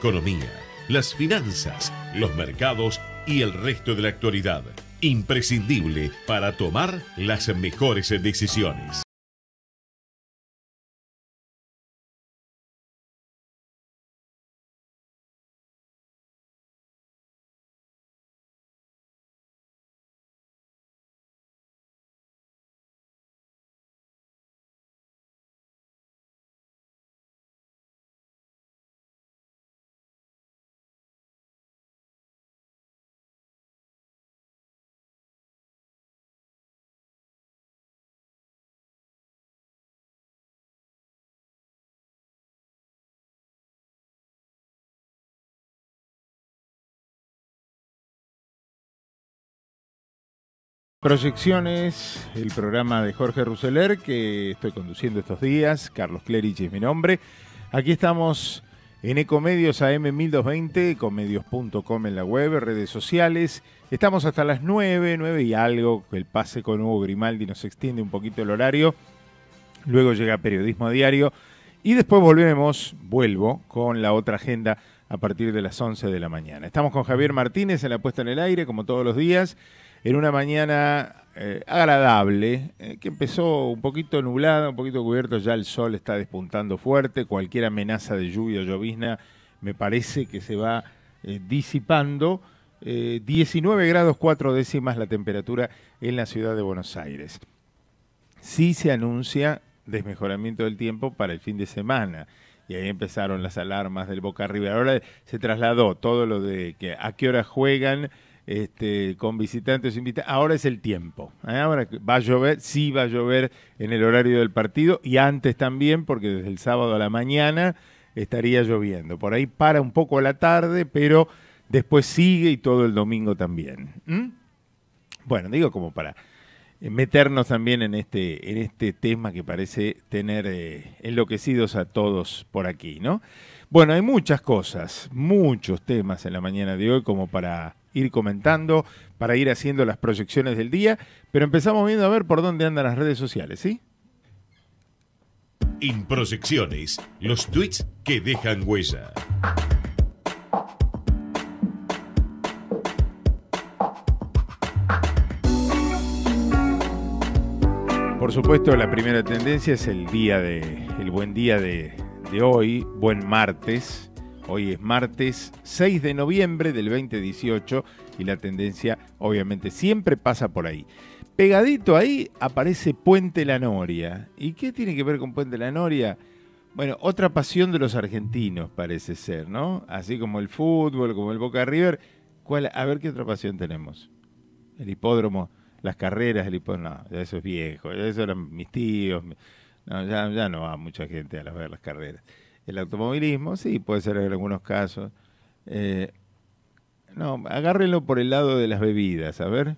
economía, las finanzas, los mercados y el resto de la actualidad. Imprescindible para tomar las mejores decisiones. Proyecciones, el programa de Jorge Ruseler que estoy conduciendo estos días. Carlos Clerici es mi nombre. Aquí estamos en Ecomedios AM1220, ecomedios.com en la web, redes sociales. Estamos hasta las 9, 9 y algo. El pase con Hugo Grimaldi nos extiende un poquito el horario. Luego llega Periodismo Diario. Y después volvemos, vuelvo, con la otra agenda a partir de las 11 de la mañana. Estamos con Javier Martínez en la puesta en el aire, como todos los días en una mañana eh, agradable, eh, que empezó un poquito nublada, un poquito cubierto, ya el sol está despuntando fuerte, cualquier amenaza de lluvia o llovizna me parece que se va eh, disipando. 19 grados 4 décimas la temperatura en la ciudad de Buenos Aires. Sí se anuncia desmejoramiento del tiempo para el fin de semana. Y ahí empezaron las alarmas del Boca River. Ahora se trasladó todo lo de que a qué hora juegan, este, con visitantes invitados. Ahora es el tiempo. ¿eh? Ahora va a llover, sí va a llover en el horario del partido y antes también, porque desde el sábado a la mañana estaría lloviendo. Por ahí para un poco la tarde, pero después sigue y todo el domingo también. Bueno, digo como para eh, meternos también en este, en este tema que parece tener eh, enloquecidos a todos por aquí, ¿no? Bueno, hay muchas cosas, muchos temas en la mañana de hoy como para ir comentando, para ir haciendo las proyecciones del día, pero empezamos viendo a ver por dónde andan las redes sociales, ¿sí? proyecciones, los tweets que dejan huella. Por supuesto, la primera tendencia es el día de, el buen día de, de hoy, buen martes, Hoy es martes 6 de noviembre del 2018 y la tendencia obviamente siempre pasa por ahí. Pegadito ahí aparece Puente La Noria. ¿Y qué tiene que ver con Puente La Noria? Bueno, otra pasión de los argentinos parece ser, ¿no? Así como el fútbol, como el Boca River. ¿Cuál? A ver qué otra pasión tenemos. El hipódromo, las carreras, el hipódromo. No, eso es viejo, eso eran mis tíos. No, ya, ya no va mucha gente a ver las carreras el automovilismo, sí, puede ser en algunos casos. Eh, no, agárrenlo por el lado de las bebidas, a ver.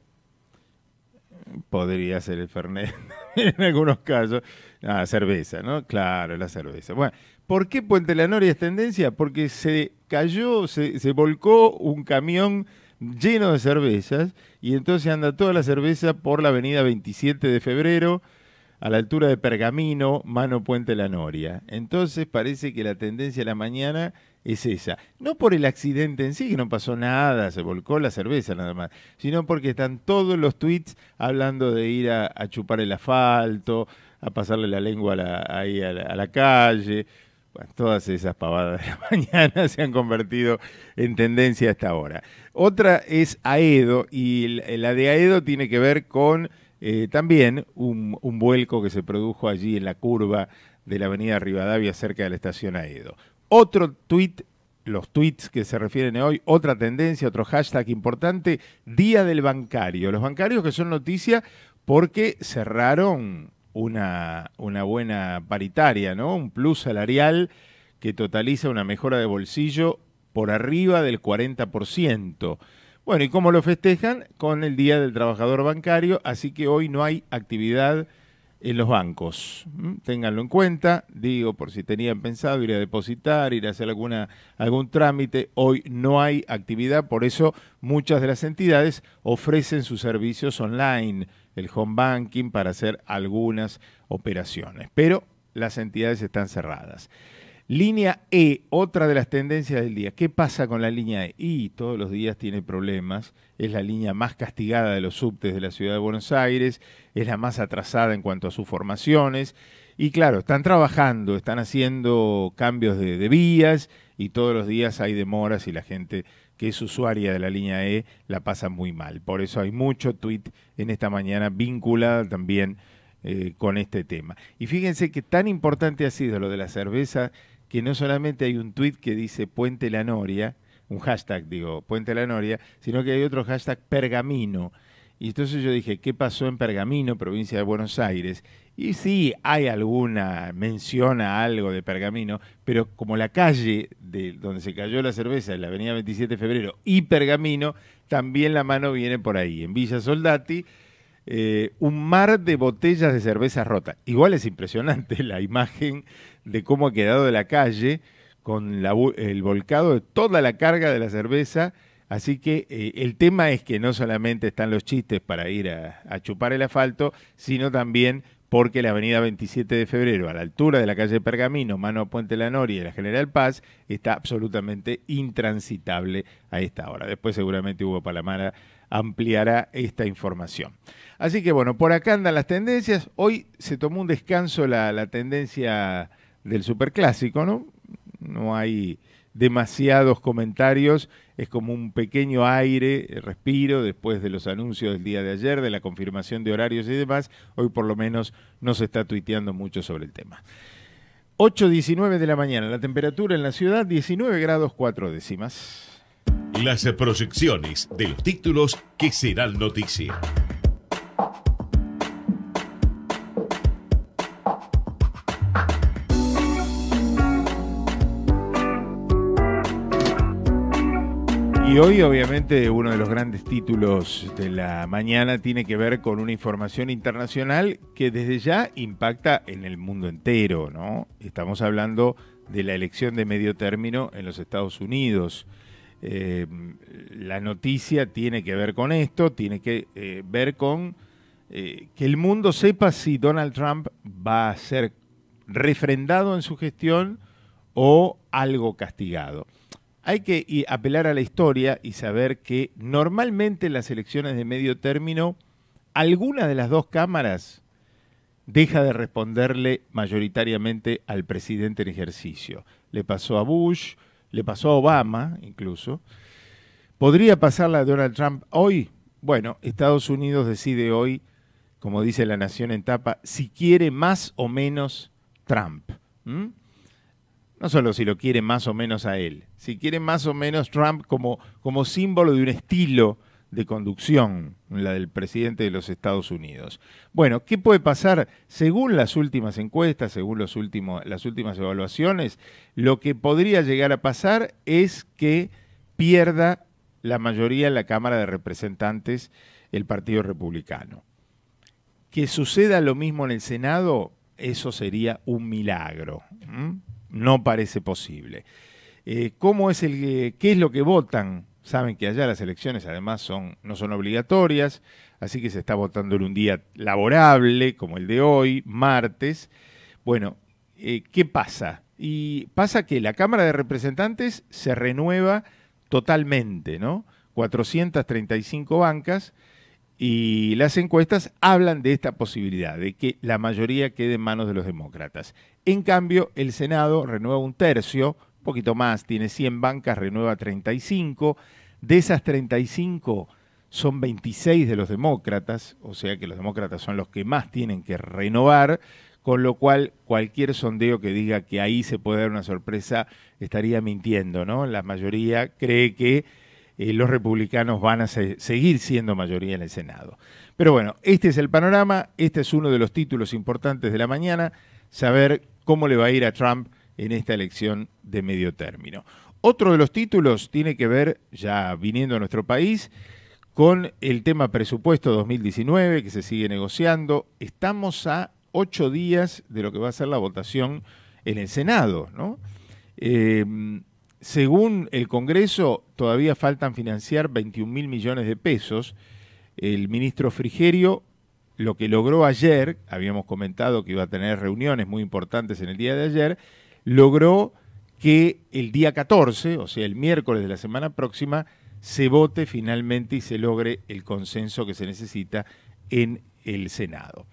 Podría ser el Fernet en algunos casos. Ah, cerveza, ¿no? Claro, la cerveza. Bueno, ¿por qué Puente La Noria es tendencia? Porque se cayó, se, se volcó un camión lleno de cervezas y entonces anda toda la cerveza por la avenida 27 de febrero a la altura de Pergamino, Mano Puente La Noria. Entonces parece que la tendencia de la mañana es esa. No por el accidente en sí, que no pasó nada, se volcó la cerveza nada más, sino porque están todos los tweets hablando de ir a, chupar el asfalto, a pasarle la lengua a la, ahí a la, calle. Bueno, todas esas pavadas de la mañana se han convertido en tendencia hasta ahora. Otra es Aedo y la de Aedo tiene que ver con eh, también un, vuelco que se produjo allí en la curva de la avenida Rivadavia cerca de la estación Aedo. Otro tuit, los tweets que se refieren hoy, otra tendencia, otro hashtag importante, Día del Bancario. Los bancarios que son noticia porque cerraron una, buena paritaria, ¿no? Un plus salarial que totaliza una mejora de bolsillo por arriba del 40%. Bueno, ¿y cómo lo festejan? Con el Día del Trabajador Bancario, así que hoy no hay actividad en los bancos. ¿Mm? Ténganlo en cuenta, digo, por si tenían pensado ir a depositar, ir a hacer alguna, algún trámite, hoy no hay actividad, por eso muchas de las entidades ofrecen sus servicios online, el home banking, para hacer algunas operaciones, pero las entidades están cerradas. Línea E, otra de las tendencias del día. ¿Qué pasa con la línea E? Y todos los días tiene problemas. Es la línea más castigada de los subtes de la ciudad de Buenos Aires, es la más atrasada en cuanto a sus formaciones. Y claro, están trabajando, están haciendo cambios de, vías y todos los días hay demoras y la gente que es usuaria de la línea E la pasa muy mal. Por eso hay mucho tweet en esta mañana vinculado también eh, con este tema. Y fíjense que tan importante ha sido lo de la cerveza que no solamente hay un tuit que dice Puente la Noria, un hashtag digo, Puente la Noria, sino que hay otro hashtag Pergamino. Y entonces yo dije, ¿qué pasó en Pergamino, provincia de Buenos Aires? Y sí, hay alguna mención a algo de Pergamino, pero como la calle de donde se cayó la cerveza, la avenida 27 de febrero, y Pergamino, también la mano viene por ahí, en Villa Soldati, eh, un mar de botellas de cerveza rota. Igual es impresionante la imagen de cómo ha quedado la calle con el volcado de toda la carga de la cerveza. Así que eh, el tema es que no solamente están los chistes para ir a chupar el asfalto, sino también porque la avenida 27 de febrero, a la altura de la calle Pergamino, mano a Puente La Noria y la General Paz, está absolutamente intransitable a esta hora. Después seguramente Hugo Palamara ampliará esta información. Así que bueno, por acá andan las tendencias. Hoy se tomó un descanso la, la tendencia del superclásico, ¿no? No hay demasiados comentarios, es como un pequeño aire, eh, respiro, después de los anuncios del día de ayer, de la confirmación de horarios y demás, hoy por lo menos no se está tuiteando mucho sobre el tema. 8.19 de la mañana, la temperatura en la ciudad 19 grados 4 décimas. Las proyecciones de los títulos que serán noticia. Y hoy obviamente uno de los grandes títulos de la mañana tiene que ver con una información internacional que desde ya impacta en el mundo entero, ¿no? Estamos hablando de la elección de medio término en los Estados Unidos. Em, la noticia tiene que ver con esto, tiene que eh, ver con eh, que el mundo sepa si Donald Trump va a ser refrendado en su gestión o algo castigado. Hay que apelar a la historia y saber que normalmente en las elecciones de medio término, alguna de las dos cámaras deja de responderle mayoritariamente al presidente en ejercicio. Le pasó a Bush, le pasó a Obama incluso. ¿Podría pasarla a Donald Trump hoy? Bueno, Estados Unidos decide hoy, como dice la Nación en tapa, si quiere más o menos Trump no solo si lo quiere más o menos a él, si quiere más o menos Trump como, como símbolo de un estilo de conducción, la del presidente de los Estados Unidos. Bueno, ¿qué puede pasar? Según las últimas encuestas, según las últimas evaluaciones, lo que podría llegar a pasar es que pierda la mayoría en la Cámara de Representantes el Partido Republicano. Que suceda lo mismo en el Senado, eso sería un milagro no parece posible. Eh, ¿Cómo es el eh, qué es lo que votan? Saben que allá las elecciones además son no son obligatorias, así que se está votando en un día laborable como el de hoy, martes. Bueno, eh, ¿qué pasa? Y pasa que la Cámara de Representantes se renueva totalmente, ¿no? 435 bancas y las encuestas hablan de esta posibilidad, de que la mayoría quede en manos de los demócratas. En cambio, el Senado renueva un tercio, un poquito más, tiene 100 bancas, renueva 35. De esas 35 son 26 de los demócratas, o sea que los demócratas son los que más tienen que renovar, con lo cual cualquier sondeo que diga que ahí se puede dar una sorpresa estaría mintiendo, ¿no? La mayoría cree que eh, los republicanos van a seguir siendo mayoría en el Senado. Pero bueno, este es el panorama, este es uno de los títulos importantes de la mañana, saber cómo le va a ir a Trump en esta elección de medio término. Otro de los títulos tiene que ver, ya viniendo a nuestro país, con el tema presupuesto 2019 que se sigue negociando. Estamos a ocho días de lo que va a ser la votación en el Senado, ¿no? Eh, según el Congreso, todavía faltan financiar 21 mil millones de pesos. El ministro Frigerio lo que logró ayer, habíamos comentado que iba a tener reuniones muy importantes en el día de ayer, logró que el día 14, o sea, el miércoles de la semana próxima, se vote finalmente y se logre el consenso que se necesita en el Senado.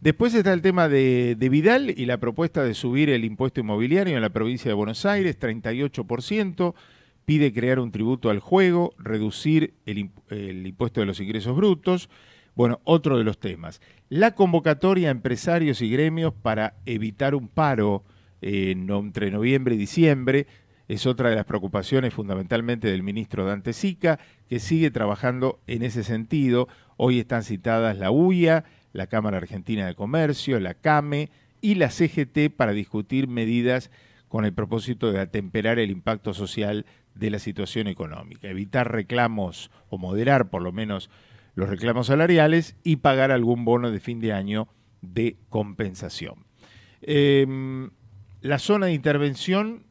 Después está el tema de, Vidal y la propuesta de subir el impuesto inmobiliario en la provincia de Buenos Aires, 38%, pide crear un tributo al juego, reducir el, impuesto de los ingresos brutos. Bueno, otro de los temas. La convocatoria a empresarios y gremios para evitar un paro entre noviembre y diciembre es otra de las preocupaciones fundamentalmente del ministro Dante Sica, que sigue trabajando en ese sentido. Hoy están citadas la UIA la Cámara Argentina de Comercio, la CAME y la CGT para discutir medidas con el propósito de atemperar el impacto social de la situación económica, evitar reclamos o moderar por lo menos los reclamos salariales y pagar algún bono de fin de año de compensación. Em, la zona de intervención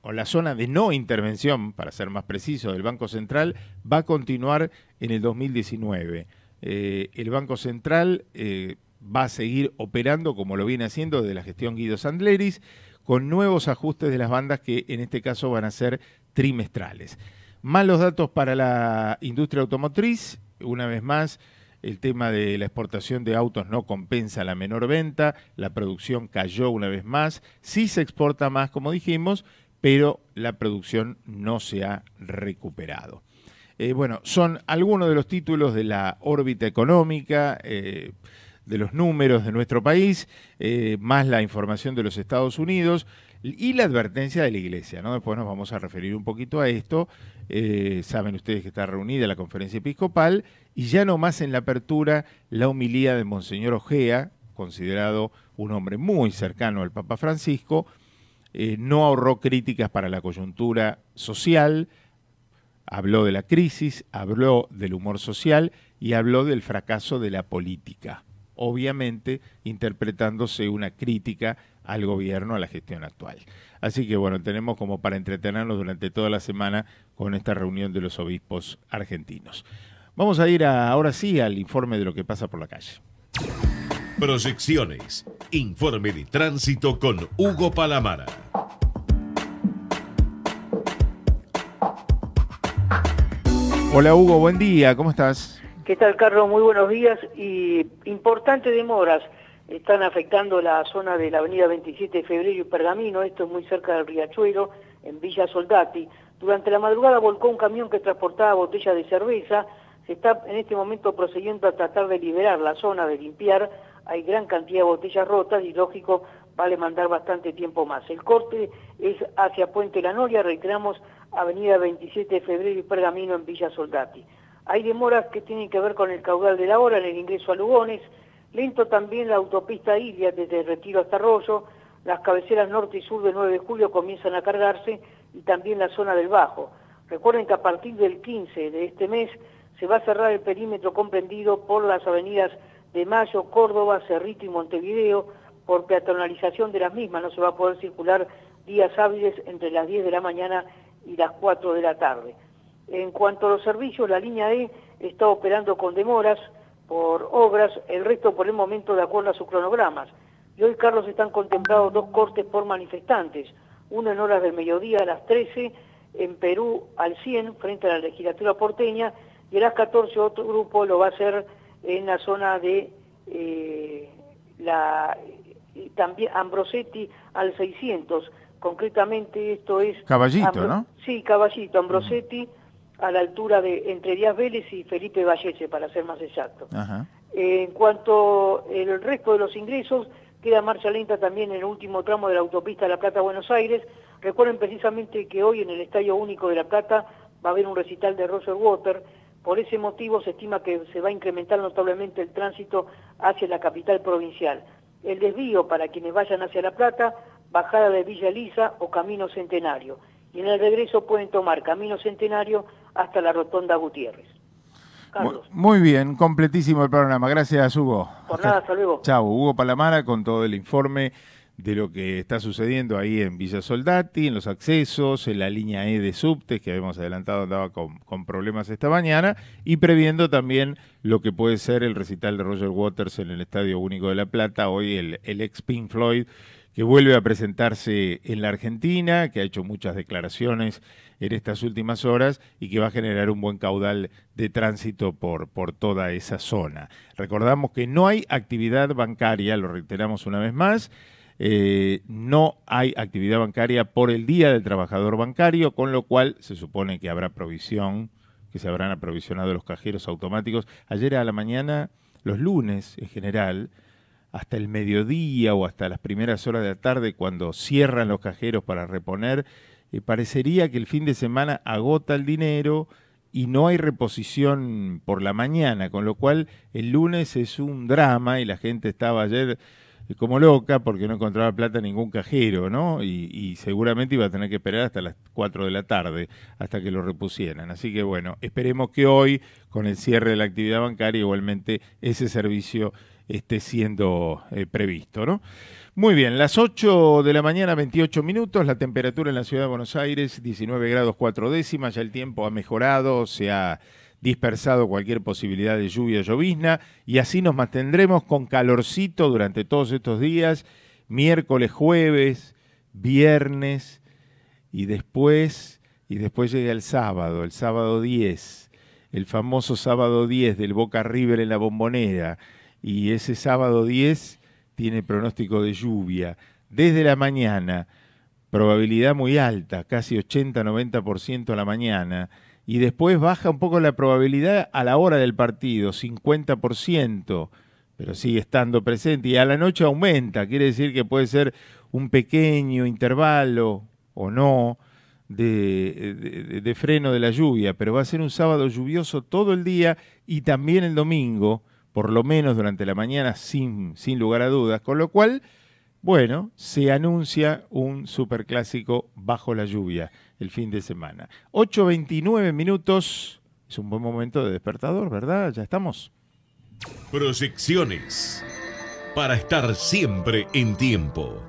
o la zona de no intervención, para ser más preciso, del Banco Central va a continuar en el 2019. Eh, el Banco Central eh, va a seguir operando como lo viene haciendo desde la gestión Guido Sandleris, con nuevos ajustes de las bandas que en este caso van a ser trimestrales. Malos datos para la industria automotriz, una vez más, el tema de la exportación de autos no compensa la menor venta, la producción cayó una vez más, sí se exporta más, como dijimos, pero la producción no se ha recuperado. Eh, bueno, son algunos de los títulos de la órbita económica, eh, de los números de nuestro país, eh, más la información de los Estados Unidos y la advertencia de la Iglesia. Después nos vamos a referir un poquito a esto. saben ustedes que está reunida la conferencia episcopal y ya no más en la apertura la humilía de Monseñor Ojea, considerado un hombre muy cercano al Papa Francisco, no ahorró críticas para la coyuntura social, Habló de la crisis, habló del humor social y habló del fracaso de la política, obviamente interpretándose una crítica al gobierno, a la gestión actual. Así que bueno, tenemos como para entretenernos durante toda la semana con esta reunión de los obispos argentinos. Vamos a ir ahora sí al informe de lo que pasa por la calle. Proyecciones. Informe de tránsito con Hugo Palamara. Hola Hugo, buen día, ¿cómo estás? ¿Qué tal Carlos? Muy buenos días y importantes demoras están afectando la zona de la avenida 27 de febrero y Pergamino, esto es muy cerca del Riachuelo, en Villa Soldati. Durante la madrugada volcó un camión que transportaba botellas de cerveza, se está en este momento procediendo a tratar de liberar la zona, de limpiar, hay gran cantidad de botellas rotas y lógico, vale mandar bastante tiempo más. El corte es hacia Puente La Noria, reiteramos, Avenida 27 de Febrero y Pergamino en Villa Soldati. Hay demoras que tienen que ver con el caudal de la hora en el ingreso a Lugones, lento también la autopista Ilia desde Retiro hasta Arroyo, las cabeceras norte y sur de 9 de julio comienzan a cargarse y también la zona del Bajo. Recuerden que a partir del 15 de este mes se va a cerrar el perímetro comprendido por las avenidas de Mayo, Córdoba, Cerrito y Montevideo por peatonalización de las mismas. No se va a poder circular días hábiles entre las 10 de la mañana y las 4 de la tarde. En cuanto a los servicios, la línea E está operando con demoras por obras, el resto por el momento de acuerdo a sus cronogramas. Y hoy, Carlos, están contemplados dos cortes por manifestantes, uno en horas del mediodía a las 13 en Perú al 100 frente a la legislatura porteña y a las 14 otro grupo lo va a hacer en la zona de eh, la también Ambrosetti al 600 concretamente esto es... Caballito, ¿no? Sí, Caballito, Ambrosetti, mm. a la altura de entre Díaz Vélez y Felipe Valleche, para ser más exacto. Eh, en cuanto el resto de los ingresos, queda marcha lenta también en el último tramo de la autopista La Plata-Buenos Aires. Recuerden precisamente que hoy en el Estadio Único de La Plata va a haber un recital de Roger Water. Por ese motivo se estima que se va a incrementar notablemente el tránsito hacia la capital provincial. El desvío para quienes vayan hacia La Plata bajada de Villa Lisa o Camino Centenario, y en el regreso pueden tomar Camino Centenario hasta la Rotonda Gutiérrez. Carlos. Muy bien, completísimo el programa. Gracias, Hugo. Por nada, hasta luego. Chao, Hugo Palamara con todo el informe de lo que está sucediendo ahí en Villa Soldati, en los accesos, en la línea E de subtes que habíamos adelantado andaba con, problemas esta mañana y previendo también lo que puede ser el recital de Roger Waters en el Estadio Único de La Plata, hoy el ex Pink Floyd que vuelve a presentarse en la Argentina, que ha hecho muchas declaraciones en estas últimas horas y que va a generar un buen caudal de tránsito por, por toda esa zona. Recordamos que no hay actividad bancaria, lo reiteramos una vez más, eh, no hay actividad bancaria por el Día del Trabajador Bancario, con lo cual se supone que habrá provisión, que se habrán aprovisionado los cajeros automáticos. Ayer a la mañana, los lunes en general, hasta el mediodía o hasta las primeras horas de la tarde cuando cierran los cajeros para reponer, eh, parecería que el fin de semana agota el dinero y no hay reposición por la mañana, con lo cual el lunes es un drama y la gente estaba ayer eh, como loca porque no encontraba plata en ningún cajero, ¿no? Y, y, seguramente iba a tener que esperar hasta las 4 de la tarde hasta que lo repusieran. Así que bueno, esperemos que hoy, con el cierre de la actividad bancaria, igualmente ese servicio esté siendo eh, previsto. ¿no? Muy bien, las 8 de la mañana, 28 minutos, la temperatura en la ciudad de Buenos Aires, 19 grados 4 décimas, ya el tiempo ha mejorado, se ha dispersado cualquier posibilidad de lluvia o llovizna, y así nos mantendremos con calorcito durante todos estos días, miércoles, jueves, viernes, y después, y después llega el sábado, el sábado 10, el famoso sábado 10 del Boca River en la bombonera y ese sábado 10 tiene pronóstico de lluvia. Desde la mañana, probabilidad muy alta, casi 80-90% a la mañana, y después baja un poco la probabilidad a la hora del partido, 50%, pero sigue estando presente, y a la noche aumenta, quiere decir que puede ser un pequeño intervalo o no. De, de, de freno de la lluvia, pero va a ser un sábado lluvioso todo el día y también el domingo, por lo menos durante la mañana, sin, sin lugar a dudas, con lo cual, bueno, se anuncia un superclásico bajo la lluvia el fin de semana. 8.29 minutos, es un buen momento de despertador, ¿verdad? Ya estamos. Proyecciones para estar siempre en tiempo.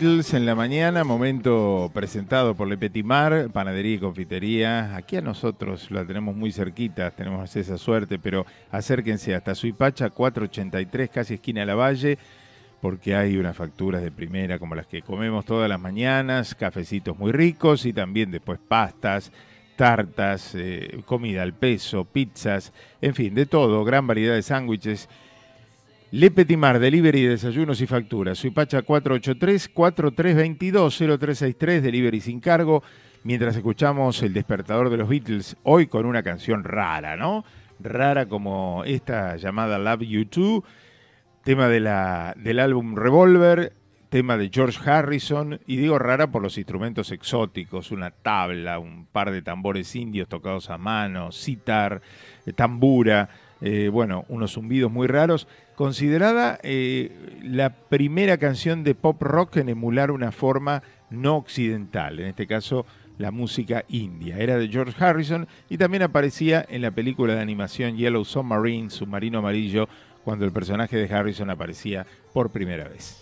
en la mañana, momento presentado por Le Petit Mar, panadería y confitería. Aquí a nosotros la tenemos muy cerquita, tenemos esa suerte, pero acérquense hasta Suipacha 483, casi esquina de la Valle, porque hay unas facturas de primera como las que comemos todas las mañanas, cafecitos muy ricos y también después pastas, tartas, eh, comida al peso, pizzas, en fin, de todo, gran variedad de sándwiches le Petimar, delivery, desayunos y facturas. Suipacha 483-4322-0363, delivery sin cargo. Mientras escuchamos El despertador de los Beatles, hoy con una canción rara, ¿no? Rara como esta llamada Love You Too, tema de la, del álbum Revolver, tema de George Harrison, y digo rara por los instrumentos exóticos, una tabla, un par de tambores indios tocados a mano, sitar, eh, tambura eh, bueno, unos zumbidos muy raros, considerada eh, la primera canción de pop rock en emular una forma no occidental, en este caso la música india. Era de George Harrison y también aparecía en la película de animación Yellow Submarine, Submarino Amarillo, cuando el personaje de Harrison aparecía por primera vez.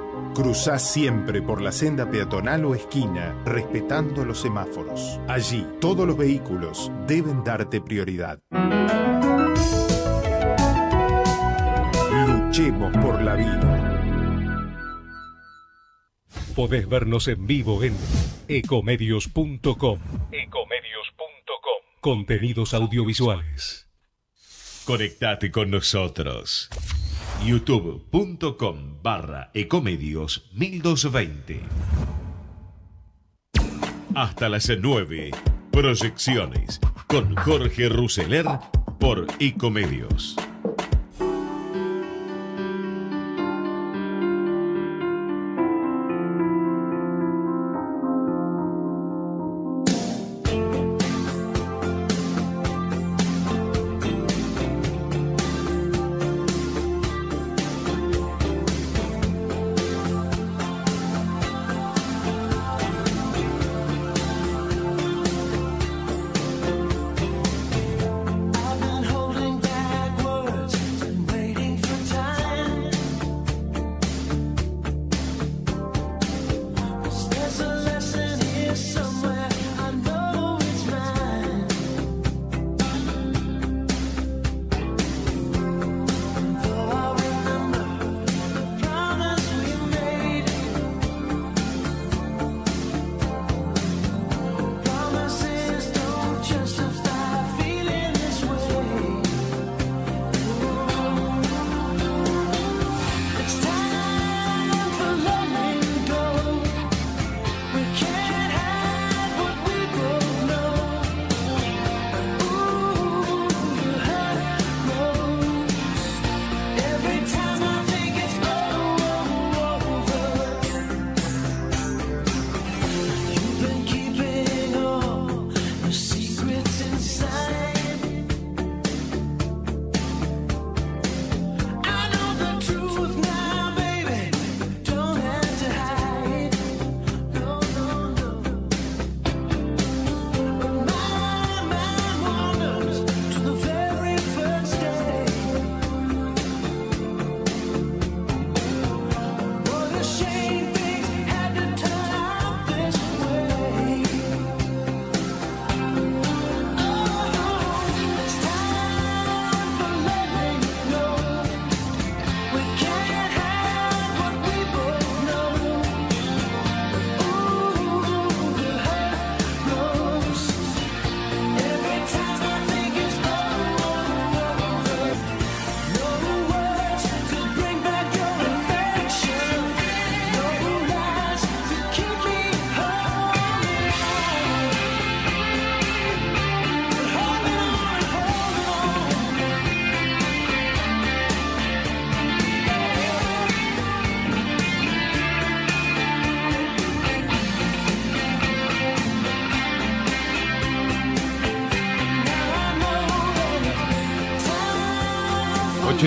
cruza siempre por la senda peatonal o esquina, respetando los semáforos. Allí, todos los vehículos deben darte prioridad. Luchemos por la vida. Podés vernos en vivo en ecomedios.com. Ecomedios.com. Contenidos audiovisuales. Conectate con nosotros youtube.com barra ecomedios 1220. Hasta las 9. Proyecciones con Jorge Ruseler por Ecomedios.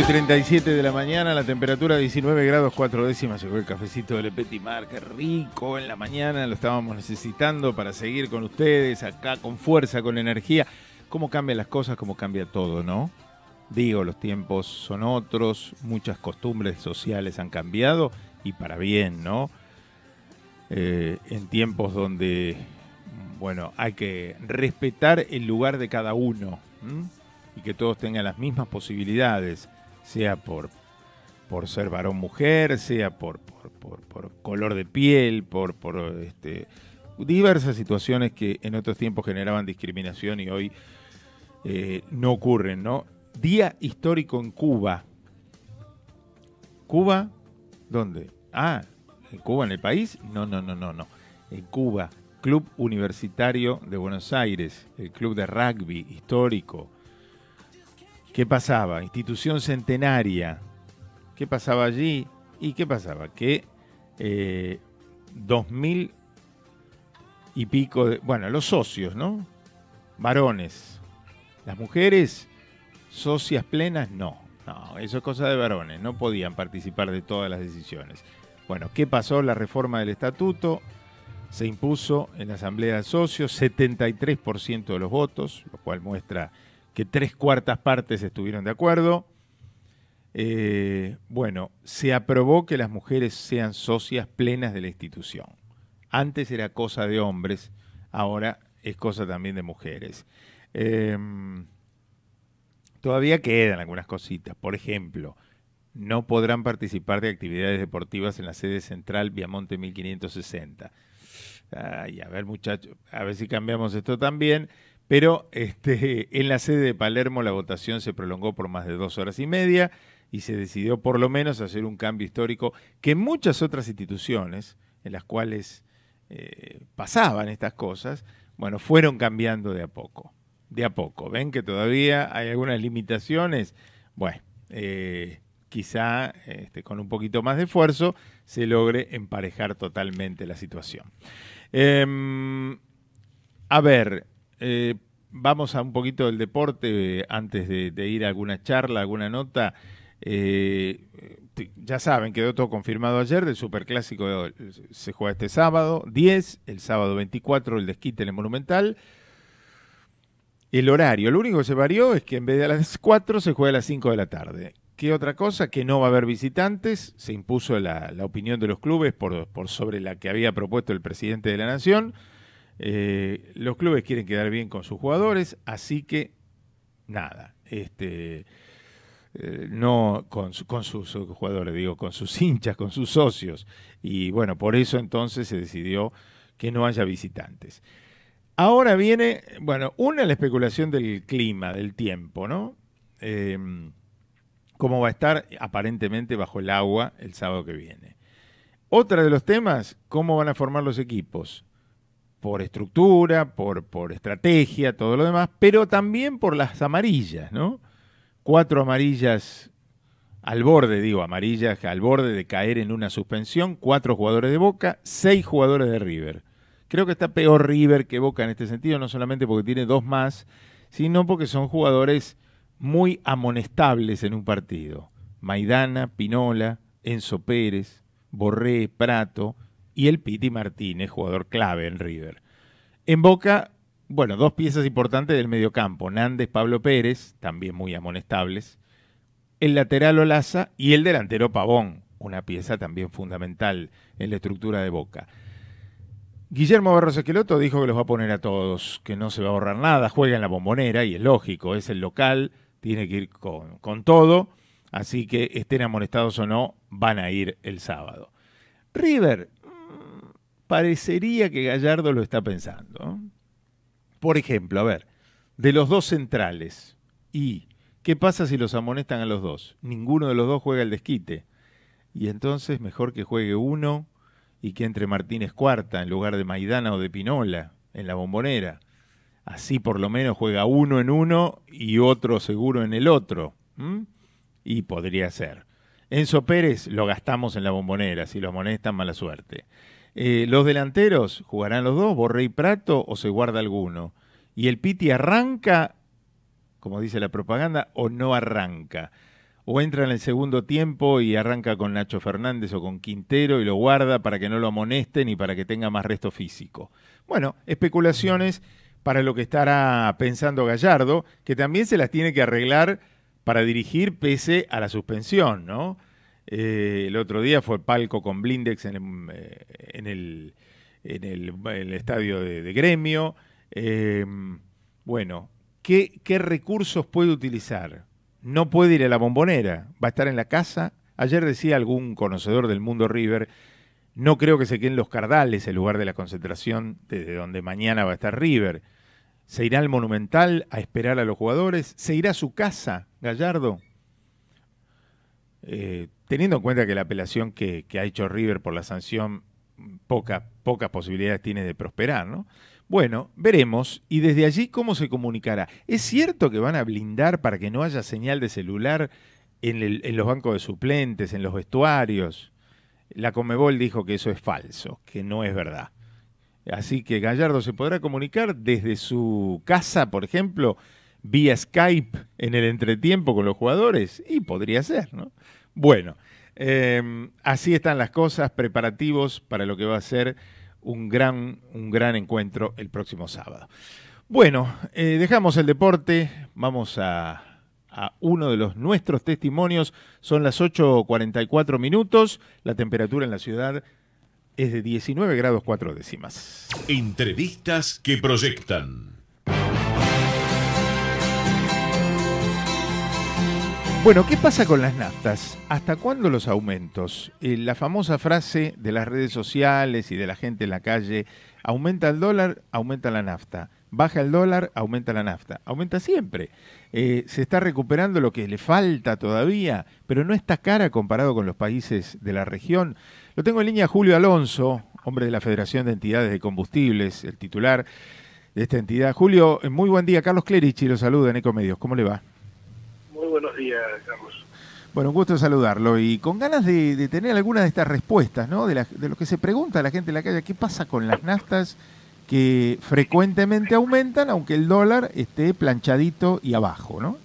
37 de la mañana, la temperatura 19 grados 4 décimas. Llegó el cafecito de Le Petit Mar, qué rico en la mañana, lo estábamos necesitando para seguir con ustedes acá con fuerza, con energía. ¿Cómo cambian las cosas? ¿Cómo cambia todo, no? Digo, los tiempos son otros, muchas costumbres sociales han cambiado y para bien, ¿no? Eh, en tiempos donde, bueno, hay que respetar el lugar de cada uno. y que todos tengan las mismas posibilidades sea por, por ser varón mujer, sea por, por, por, por color de piel, por, por este, diversas situaciones que en otros tiempos generaban discriminación y hoy eh, no ocurren, ¿no? Día histórico en Cuba. ¿Cuba? ¿Dónde? Ah, ¿en Cuba en el país? No, no, no, no, no. En Cuba, Club Universitario de Buenos Aires, el club de rugby histórico, ¿Qué pasaba? Institución centenaria. ¿Qué pasaba allí? ¿Y qué pasaba? Que eh, dos mil y pico, de, bueno, los socios, ¿no? Varones. Las mujeres, socias plenas, no. No, eso es cosa de varones, no podían participar de todas las decisiones. Bueno, ¿qué pasó? La reforma del estatuto se impuso en la Asamblea de Socios, 73% de los votos, lo cual muestra que tres cuartas partes estuvieron de acuerdo. Eh, bueno, se aprobó que las mujeres sean socias plenas de la institución. Antes era cosa de hombres, ahora es cosa también de mujeres. Em, todavía quedan algunas cositas. Por ejemplo, no podrán participar de actividades deportivas en la sede central Viamonte 1560. Ay, a ver, muchachos, a ver si cambiamos esto también. Pero este, en la sede de Palermo la votación se prolongó por más de dos horas y media y se decidió por lo menos hacer un cambio histórico que muchas otras instituciones en las cuales eh, pasaban estas cosas, bueno, fueron cambiando de a poco, de a poco. Ven que todavía hay algunas limitaciones. Bueno, eh, quizá este, con un poquito más de esfuerzo se logre emparejar totalmente la situación. Em, a ver, eh, vamos a un poquito del deporte eh, antes de, ir a alguna charla, alguna nota. Eh, ya saben, quedó todo confirmado ayer, del Superclásico se juega este sábado 10, el sábado 24 el desquite en el Monumental. El horario, lo único que se varió es que en vez de a las 4 se juega a las 5 de la tarde. ¿Qué otra cosa? Que no va a haber visitantes, se impuso la, la opinión de los clubes por sobre la que había propuesto el presidente de la Nación eh, los clubes quieren quedar bien con sus jugadores, así que nada, este, eh, no con, sus jugadores, digo, con sus hinchas, con sus socios. Y bueno, por eso entonces se decidió que no haya visitantes. Ahora viene, bueno, una la especulación del clima, del tiempo, ¿no? Em, cómo va a estar aparentemente bajo el agua el sábado que viene. Otra de los temas, cómo van a formar los equipos por estructura, por, por estrategia, todo lo demás, pero también por las amarillas, ¿no? Cuatro amarillas al borde, digo, amarillas al borde de caer en una suspensión, cuatro jugadores de Boca, seis jugadores de River. Creo que está peor River que Boca en este sentido, no solamente porque tiene dos más, sino porque son jugadores muy amonestables en un partido. Maidana, Pinola, Enzo Pérez, Borré, Prato, y el Piti Martínez, jugador clave en River. En Boca, bueno, dos piezas importantes del mediocampo, Nández, Pablo Pérez, también muy amonestables, el lateral Olaza y el delantero Pavón, una pieza también fundamental en la estructura de Boca. Guillermo Barros Esqueloto dijo que los va a poner a todos, que no se va a ahorrar nada, juega en la bombonera y es lógico, es el local, tiene que ir con, con todo, así que estén amonestados o no, van a ir el sábado. River, parecería que Gallardo lo está pensando. Por ejemplo, a ver, de los dos centrales, ¿y qué pasa si los amonestan a los dos? Ninguno de los dos juega el desquite. Y entonces mejor que juegue uno y que entre Martínez Cuarta en lugar de Maidana o de Pinola en la bombonera. Así por lo menos juega uno en uno y otro seguro en el otro. Y podría ser. Enzo Pérez lo gastamos en la bombonera, si lo amonestan mala suerte. Eh, los delanteros jugarán los dos, Borré y Prato, o se guarda alguno. Y el Piti arranca, como dice la propaganda, o no arranca. O entra en el segundo tiempo y arranca con Nacho Fernández o con Quintero y lo guarda para que no lo amonesten y para que tenga más resto físico. Bueno, especulaciones para lo que estará pensando Gallardo, que también se las tiene que arreglar para dirigir pese a la suspensión, ¿no? Eh, el otro día fue palco con Blindex en eh, el, en el, estadio de, Gremio. Eh, bueno, ¿qué, ¿qué recursos puede utilizar? No puede ir a la bombonera, va a estar en la casa. Ayer decía algún conocedor del mundo River, no creo que se queden los Cardales, el lugar de la concentración desde donde mañana va a estar River. ¿Se irá al Monumental a esperar a los jugadores? ¿Se irá a su casa, Gallardo? Eh, teniendo en cuenta que la apelación que, ha hecho River por la sanción, poca, pocas posibilidades tiene de prosperar, ¿no? Bueno, veremos. Y desde allí, ¿cómo se comunicará? ¿Es cierto que van a blindar para que no haya señal de celular en, en los bancos de suplentes, en los vestuarios? La Comebol dijo que eso es falso, que no es verdad. Así que Gallardo se podrá comunicar desde su casa, por ejemplo, vía Skype en el entretiempo con los jugadores? Y podría ser, ¿no? Bueno, em, así están las cosas, preparativos para lo que va a ser un gran, un gran encuentro el próximo sábado. Bueno, eh, dejamos el deporte, vamos a, a, uno de los nuestros testimonios, son las 8.44 minutos, la temperatura en la ciudad es de 19 grados 4 décimas. Entrevistas que proyectan. Bueno, ¿qué pasa con las naftas? ¿Hasta cuándo los aumentos? Eh, la famosa frase de las redes sociales y de la gente en la calle, aumenta el dólar, aumenta la nafta. Baja el dólar, aumenta la nafta. Aumenta siempre. Eh, se está recuperando lo que le falta todavía, pero no está cara comparado con los países de la región. Lo tengo en línea Julio Alonso, hombre de la Federación de Entidades de Combustibles, el titular de esta entidad. Julio, eh, muy buen día. Carlos Clerici lo saluda en Ecomedios. ¿Cómo le va? buenos días, Carlos. Bueno, un gusto saludarlo y con ganas de, tener alguna de estas respuestas, ¿no? De, la, de lo que se pregunta a la gente en la calle, ¿qué pasa con las nastas que frecuentemente aumentan, aunque el dólar esté planchadito y abajo, ¿no?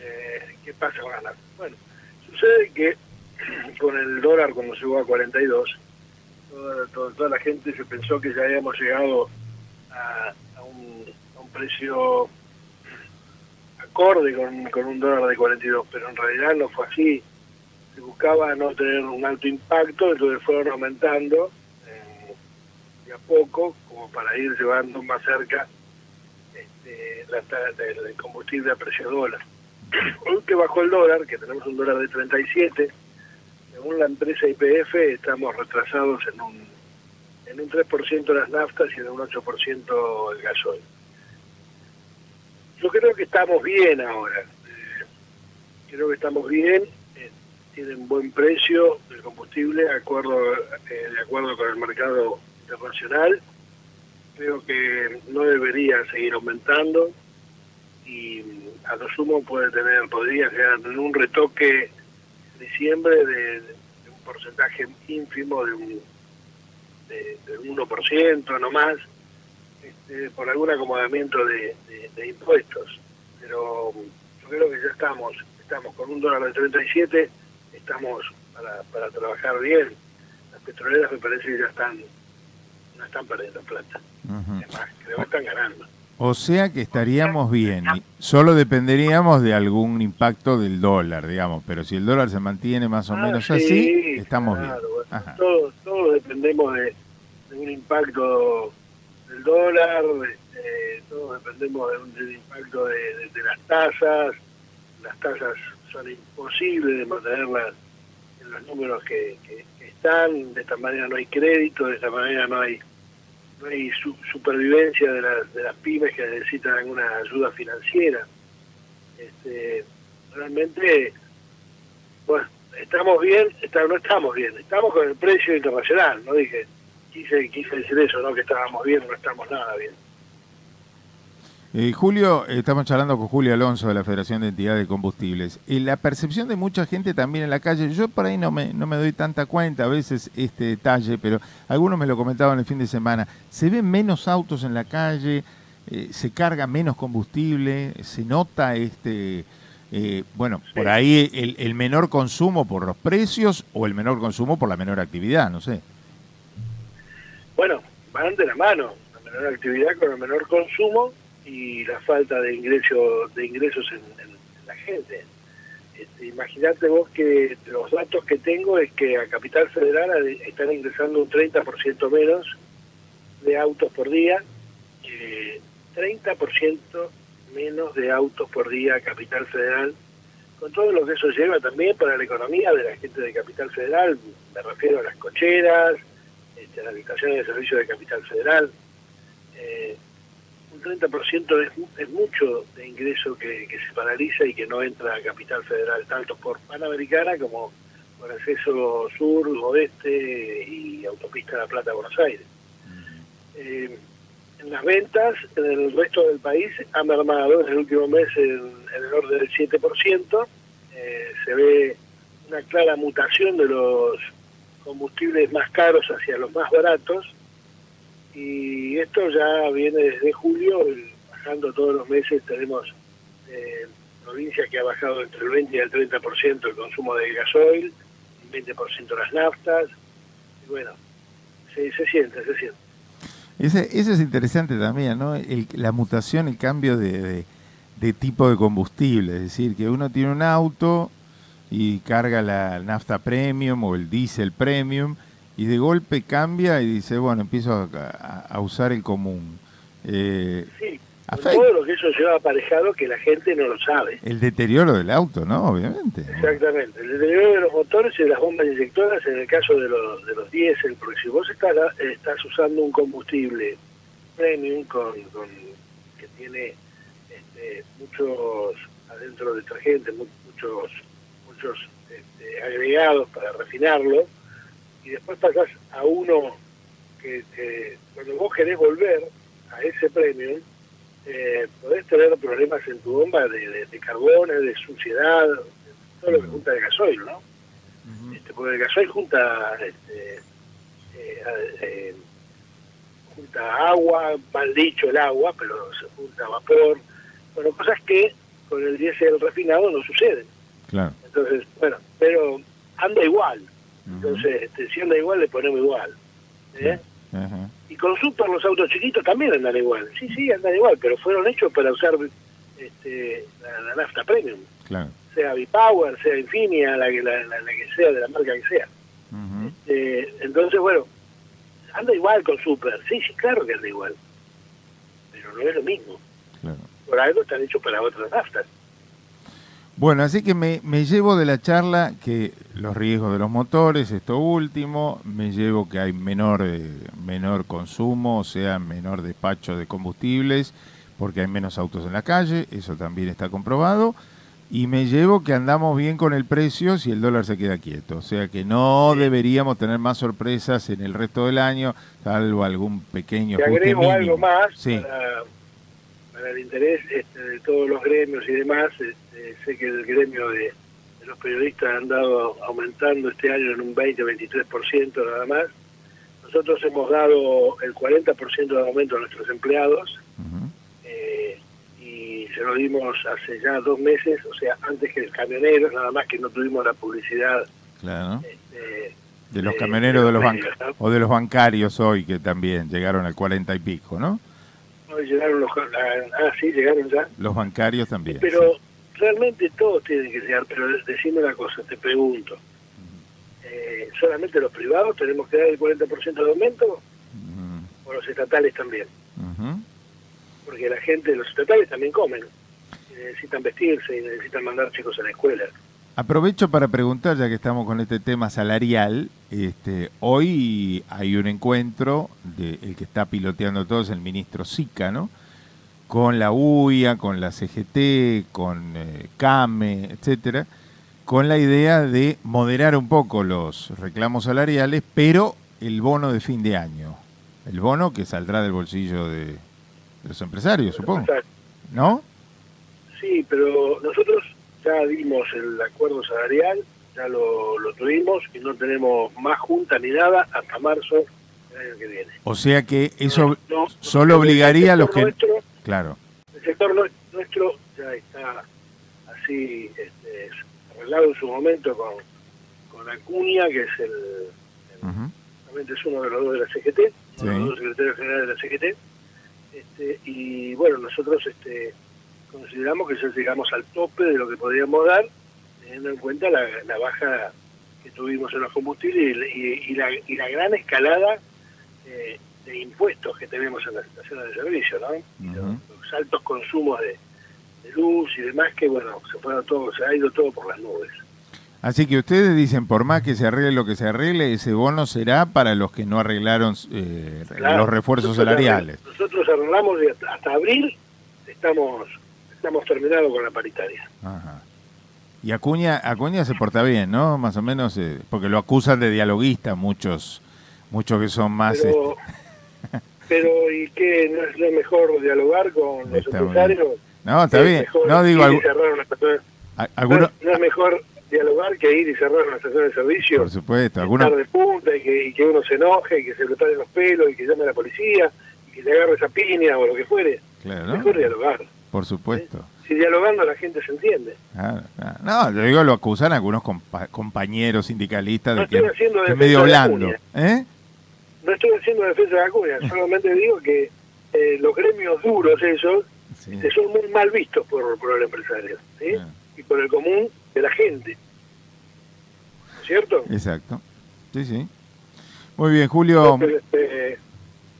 Eh, ¿Qué pasa con las Bueno, sucede que con el dólar cuando llegó a 42, toda, toda la gente se pensó que ya habíamos llegado a, a, un, a un precio acorde con, con un dólar de 42, pero en realidad no fue así. Se buscaba no tener un alto impacto, entonces fueron aumentando eh, de a poco, como para ir llevando más cerca este, la, el combustible a precio dólar. Hoy que bajó el dólar, que tenemos un dólar de 37, según la empresa IPF estamos retrasados en un, en un 3% las naftas y en un 8% el gasoil creo que estamos bien ahora. Creo que estamos bien, eh, tienen buen precio el combustible de acuerdo, eh, de acuerdo con el mercado internacional. Creo que no debería seguir aumentando y a lo sumo puede tener, podría quedar un retoque en diciembre de, un porcentaje ínfimo de un, de, de 1% no más este, por algún acomodamiento de, impuestos. Pero um, yo creo que ya estamos, estamos con un dólar de 37, estamos para, para trabajar bien. Las petroleras me parece que ya están, no están perdiendo plata. creo que están ganando. O sea que estaríamos bien, solo dependeríamos de algún impacto del dólar, digamos, pero si el dólar se mantiene más o ah, menos así, estamos bien. Todos, todos, dependemos de un impacto dólar, este, todos dependemos del impacto de, las tasas, las tasas son imposibles de mantenerlas en los números que, están, de esta manera no hay crédito, de esta manera no hay no hay supervivencia de las, de las pymes que necesitan alguna ayuda financiera. Este, realmente, bueno, estamos bien, no estamos bien, estamos con el precio internacional, no dije quise, decir eso, ¿no? Que estábamos bien, no estamos nada bien. Eh, Julio, estamos charlando con Julio Alonso de la Federación de Entidades de Combustibles. Eh, la percepción de mucha gente también en la calle, yo por ahí no me, doy tanta cuenta a veces este detalle, pero algunos me lo comentaban el fin de semana. ¿Se ven menos autos en la calle? Eh, ¿Se carga menos combustible? ¿Se nota este, bueno, por ahí el menor consumo por los precios o el menor consumo por la menor actividad? No sé bueno, van de la mano, la menor actividad con el menor consumo y la falta de, ingreso, de ingresos en, la gente. Este, imagínate vos que los datos que tengo es que a Capital Federal están ingresando un 30% menos de autos por día, 30% menos de autos por día a Capital Federal, con todo lo que eso lleva también para la economía de la gente de Capital Federal, me refiero a las cocheras, de las habitaciones de servicio de Capital Federal. Eh, un 30% es, es mucho de ingreso que, se paraliza y que no entra a Capital Federal, tanto por Panamericana como por acceso sur, oeste y autopista de la Plata, Buenos Aires. Eh, en las ventas en el resto del país han mermado en el último mes en, el orden del 7%. Eh, se ve una clara mutación de los combustibles más caros hacia los más baratos y esto ya viene desde julio, bajando todos los meses, tenemos eh, provincias que ha bajado entre el 20 y el 30% el consumo de gasoil, el 20% las naftas, y bueno, se, se siente, se siente. Ese, eso es interesante también, ¿no? la mutación, el cambio de, de tipo de combustible, es decir, que uno tiene un auto y carga la nafta premium o el diésel premium y de golpe cambia y dice, bueno, empiezo a, usar el común. Eh, sí, todo lo que eso lleva aparejado que la gente no lo sabe. El deterioro del auto, ¿no? Obviamente. Exactamente, el deterioro de los motores y de las bombas inyectoras en el caso de los, de los diésel, porque si vos estás, estás usando un combustible premium con, que tiene este, muchos adentro de gente, muchos este, agregados para refinarlo, y después pasás a uno que, cuando vos querés volver a ese premio eh, podés tener problemas en tu bomba de, de, de carbones, de suciedad, todo lo que junta el gasoil, ¿no? este, porque el gasoil junta, este, eh, junta agua, mal dicho el agua, pero se junta vapor, bueno, cosas que con el diésel refinado no suceden. Claro. Entonces, bueno, pero anda igual. Entonces, este, si anda igual, le ponemos igual. ¿eh? Y con super los autos chiquitos también andan igual. Sí, sí, andan igual, pero fueron hechos para usar este, la, nafta premium. Sea power sea Infinia, la, que, sea, de la marca que sea. Este, entonces, bueno, anda igual con super. Sí, sí, claro que anda igual. Pero no es lo mismo. Por algo están hechos para otras naftas. Bueno, así que me, llevo de la charla que los riesgos de los motores, esto último, me llevo que hay menor, eh, menor consumo, o sea, menor despacho de combustibles, porque hay menos autos en la calle, eso también está comprobado, y me llevo que andamos bien con el precio si el dólar se queda quieto, o sea que no deberíamos tener más sorpresas en el resto del año, salvo algún pequeño... Te agrego algo más. Sí para el interés este, de todos los gremios y demás. Este, sé que el gremio de, los periodistas han dado aumentando este año en un 20-23% nada más. Nosotros hemos dado el 40% de aumento a nuestros empleados eh, y se lo dimos hace ya dos meses, o sea, antes que el camionero, nada más que no tuvimos la publicidad. Este, de los camioneros de, los, bancos o de los bancarios hoy que también llegaron al 40 y pico, ¿no? llegaron los... Ah, ah, sí, llegaron ya. Los bancarios también. Pero realmente todos tienen que llegar, pero decime una cosa, te pregunto. Eh, ¿Solamente los privados tenemos que dar el 40% de aumento? ¿O los estatales también? Porque la gente, los estatales también comen. necesitan vestirse y necesitan mandar chicos a la escuela. Aprovecho para preguntar, ya que estamos con este tema salarial, este, hoy hay un encuentro, del que está piloteando todo es el ministro Sica, ¿no? Con la UIA, con la CGT, con eh, CAME, etcétera, con la idea de moderar un poco los reclamos salariales, pero el bono de fin de año. El bono que saldrá del bolsillo de los empresarios, supongo. ¿No? Sí, pero nosotros ya dimos el acuerdo salarial, ya lo, lo tuvimos y no tenemos más junta ni nada hasta marzo del año que viene. O sea que eso solo obligaría a los que... claro. El sector nuestro ya está así este, arreglado en su momento con, con Acuña, que es el... Es uno de los dos de la CGT, uno de los dos secretarios generales de la CGT. Este, y bueno, nosotros... este consideramos que ya llegamos al tope de lo que podríamos dar, teniendo en cuenta la, baja que tuvimos en los combustibles y, la, gran escalada eh, de impuestos que tenemos en las estaciones de servicio, ¿no? los, altos consumos de, luz y demás que, bueno, se, fueron todo, se ha ido todo por las nubes. Así que ustedes dicen, por más que se arregle lo que se arregle, ese bono será para los que no arreglaron eh, los refuerzos salariales. Nosotros arreglamos y hasta abril, estamos Estamos terminados con la paritaria. Y Acuña, Acuña se porta bien, ¿no? Más o menos, eh, porque lo acusan de dialoguista muchos, muchos que son más... Pero, este, ¿y qué? ¿No es lo mejor dialogar con los empresarios? No, está bien. no, digo, no, es mejor dialogar que ir y cerrar una estación de servicio. Por supuesto, alguna... de punta y que, uno se enoje y que se le traen los pelos y que llame a la policía y que le agarre esa piña o lo que fuere. Claro, ¿no? Mejor dialogar. Por supuesto. Si, dialogando la gente se entiende. no, yo digo, lo acusan algunos compañeros sindicalistas de que, haciendo medio blando. ¿Eh? No estoy haciendo defensa de la Acuña, solamente digo que eh, los gremios duros esos eh, son muy mal vistos por, por el empresario y por el común de la gente. cierto? Exacto. Sí, sí. Muy bien, Julio. Este,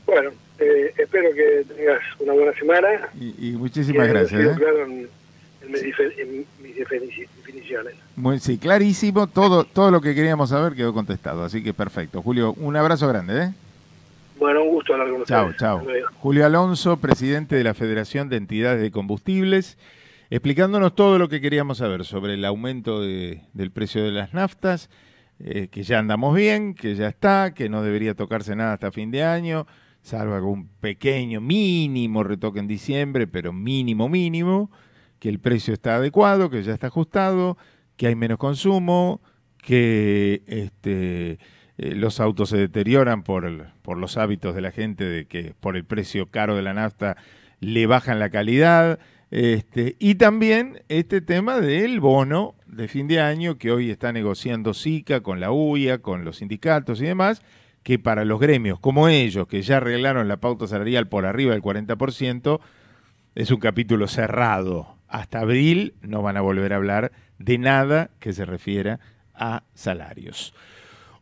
bueno. Eh, espero que tengas una buena semana. Y, muchísimas gracias. ¿eh? Claro en, mis, definiciones. Muy, sí, clarísimo. Todo, todo lo que queríamos saber quedó contestado. Así que perfecto. Julio, un abrazo grande. ¿eh? Bueno, un gusto hablar con ustedes. Chao, chao. Julio Alonso, presidente de la Federación de Entidades de Combustibles, explicándonos todo lo que queríamos saber sobre el aumento de, del precio de las naftas, eh, que ya andamos bien, que ya está, que no debería tocarse nada hasta fin de año salvo algún pequeño, mínimo retoque en diciembre, pero mínimo, mínimo, que el precio está adecuado, que ya está ajustado, que hay menos consumo, que este, eh, los autos se deterioran por, por los hábitos de la gente, de que por el precio caro de la nafta le bajan la calidad. Este, y también este tema del bono de fin de año que hoy está negociando SICA con la UIA, con los sindicatos y demás, que para los gremios como ellos, que ya arreglaron la pauta salarial por arriba del 40%, es un capítulo cerrado. Hasta abril no van a volver a hablar de nada que se refiera a salarios.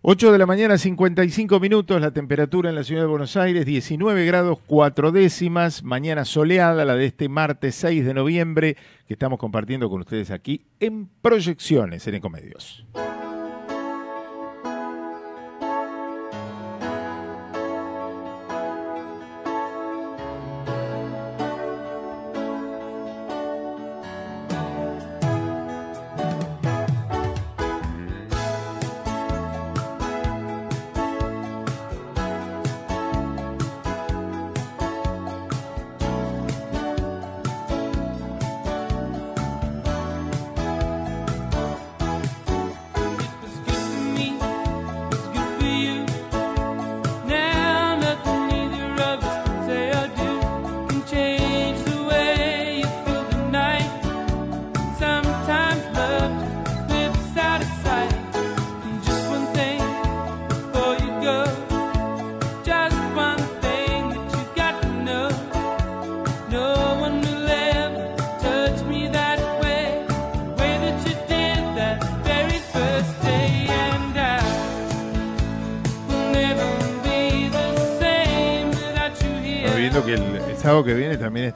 8 de la mañana, 55 minutos, la temperatura en la ciudad de Buenos Aires, 19 grados 4 décimas, mañana soleada, la de este martes 6 de noviembre, que estamos compartiendo con ustedes aquí en Proyecciones en Ecomedios.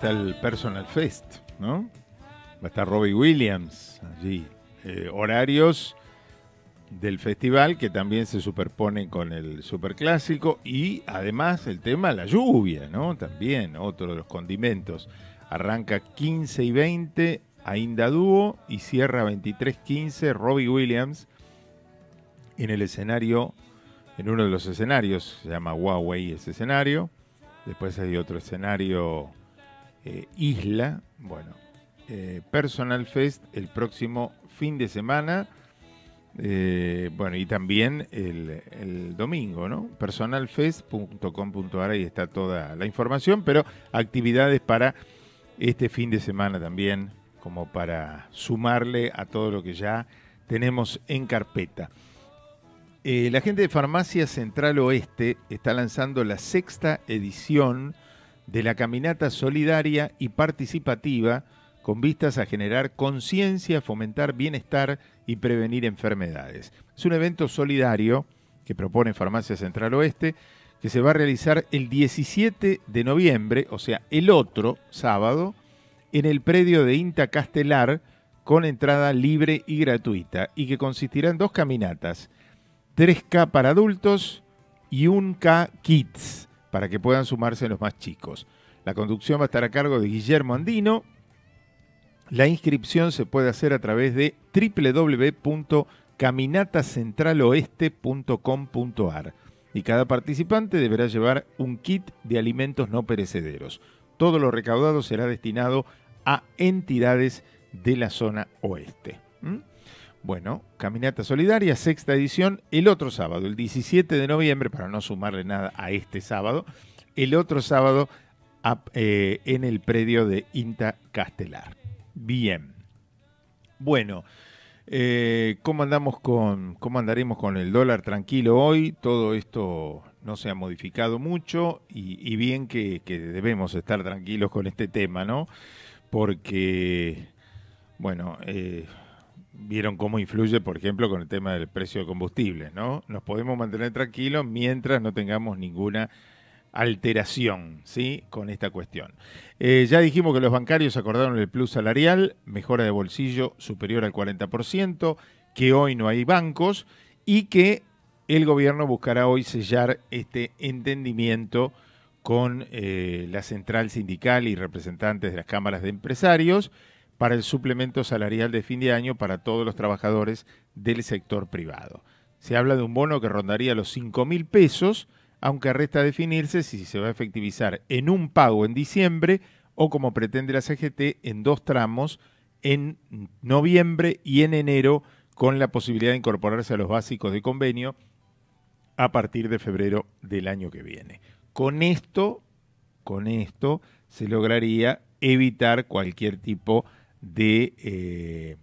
está el Personal Fest, ¿no? Va a estar Robbie Williams allí. Eh, horarios del festival que también se superponen con el superclásico y además el tema la lluvia, ¿no? También otro de los condimentos. Arranca 15 y 20 a dúo, y cierra 23-15 Robbie Williams en el escenario, en uno de los escenarios, se llama Huawei ese escenario. Después hay otro escenario eh, isla. Bueno, eh, Personal Fest el próximo fin de semana. Eh, bueno, y también el, domingo, ¿no? Personalfest.com.ar, ahí está toda la información, pero actividades para este fin de semana también, como para sumarle a todo lo que ya tenemos en carpeta. la gente de Farmacia Central Oeste está lanzando la sexta edición de la caminata solidaria y participativa con vistas a generar conciencia, fomentar bienestar y prevenir enfermedades. Es un evento solidario que propone Farmacia Central Oeste que se va a realizar el 17 de noviembre, o sea, el otro sábado, en el predio de Inta Castelar con entrada libre y gratuita y que consistirá en dos caminatas, 3K para adultos y 1K Kids para que puedan sumarse los más chicos. La conducción va a estar a cargo de Guillermo Andino. La inscripción se puede hacer a través de www.caminatacentraloeste.com.ar y cada participante deberá llevar un kit de alimentos no perecederos. Todo lo recaudado será destinado a entidades de la zona oeste. ¿Mm? Bueno, Caminata Solidaria, sexta edición, el otro sábado, el 17 de noviembre, para no sumarle nada a este sábado, el otro sábado eh, en el predio de Inta Castelar. Bien. Bueno, eh, ¿cómo, andamos con, ¿cómo andaremos con el dólar tranquilo hoy? Todo esto no se ha modificado mucho y, bien que, debemos estar tranquilos con este tema, ¿no? Porque, bueno, eh, vieron cómo influye, por ejemplo, con el tema del precio de combustible, ¿no? Nos podemos mantener tranquilos mientras no tengamos ninguna alteración, ¿sí? Con esta cuestión. Eh, ya dijimos que los bancarios acordaron el plus salarial, mejora de bolsillo superior al 40%, que hoy no hay bancos y que el gobierno buscará hoy sellar este entendimiento con eh, la central sindical y representantes de las cámaras de empresarios para el suplemento salarial de fin de año para todos los trabajadores del sector privado. Se habla de un bono que rondaría los 5 mil pesos, aunque resta definirse si se va a efectivizar en un pago en diciembre o como pretende la CGT en dos tramos en noviembre y en enero con la posibilidad de incorporarse a los básicos de convenio a partir de febrero del año que viene. Con esto, con esto se lograría evitar cualquier tipo de de eh,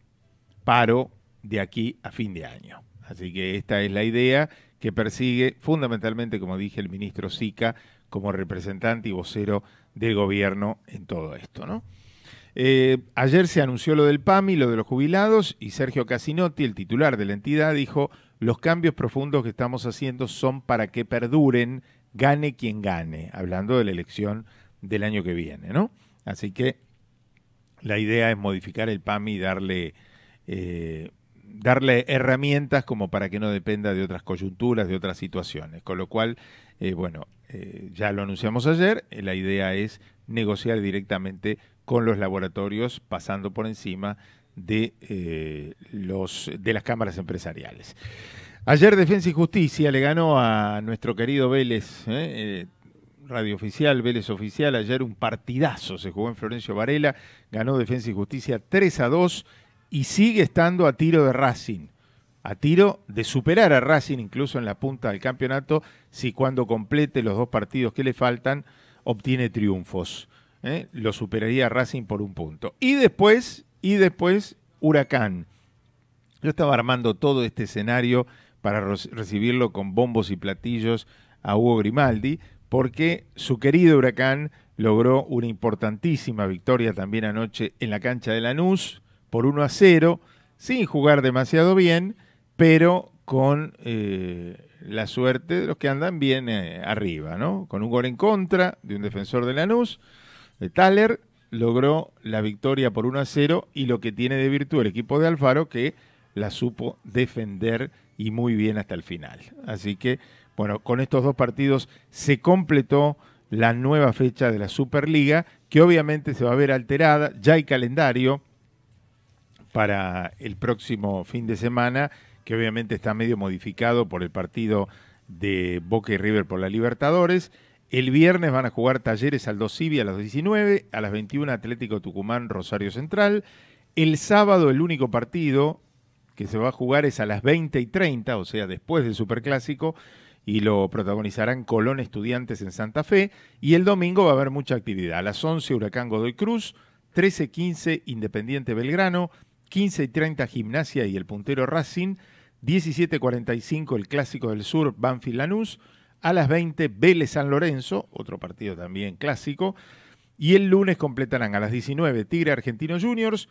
paro de aquí a fin de año. Así que esta es la idea que persigue fundamentalmente, como dije, el ministro Sica como representante y vocero del gobierno en todo esto. ¿no? Eh, ayer se anunció lo del PAMI, lo de los jubilados, y Sergio Casinotti, el titular de la entidad, dijo, los cambios profundos que estamos haciendo son para que perduren, gane quien gane, hablando de la elección del año que viene. ¿no? Así que la idea es modificar el PAMI y darle, eh, darle herramientas como para que no dependa de otras coyunturas, de otras situaciones. Con lo cual, eh, bueno, eh, ya lo anunciamos ayer, la idea es negociar directamente con los laboratorios, pasando por encima de, los, de las cámaras empresariales. Ayer Defensa y Justicia le ganó a nuestro querido Vélez Radio Oficial, Vélez Oficial. Ayer un partidazo se jugó en Florencio Varela, ganó Defensa y Justicia 3 a 2 y sigue estando a tiro de Racing. A tiro de superar a Racing incluso en la punta del campeonato si cuando complete los dos partidos que le faltan obtiene triunfos. ¿eh? Lo superaría Racing por un punto. Y después, y después, Huracán. Yo estaba armando todo este escenario para recibirlo con bombos y platillos a Hugo Grimaldi, porque su querido Huracán logró una importantísima victoria también anoche en la cancha de Lanús por 1 a 0, sin jugar demasiado bien, pero con eh, la suerte de los que andan bien eh, arriba, ¿no? Con un gol en contra de un defensor de Lanús, de eh, Thaler, logró la victoria por 1 a 0 y lo que tiene de virtud el equipo de Alfaro que la supo defender y muy bien hasta el final. Así que bueno, con estos dos partidos se completó la nueva fecha de la Superliga, que obviamente se va a ver alterada, ya hay calendario para el próximo fin de semana, que obviamente está medio modificado por el partido de Boca y River por la Libertadores. El viernes van a jugar Talleres al Civi a las 19, a las 21 Atlético Tucumán Rosario Central. El sábado el único partido que se va a jugar es a las 20 y 30, o sea, después del Superclásico, y lo protagonizarán Colón Estudiantes en Santa Fe. Y el domingo va a haber mucha actividad. A las 11 Huracán Godoy Cruz, 13-15 Independiente Belgrano, 15 Gimnasia y el puntero Racing, 17-45 el Clásico del Sur Banfield Lanús, a las 20 Vélez San Lorenzo, otro partido también clásico, y el lunes completarán a las 19 Tigre Argentino Juniors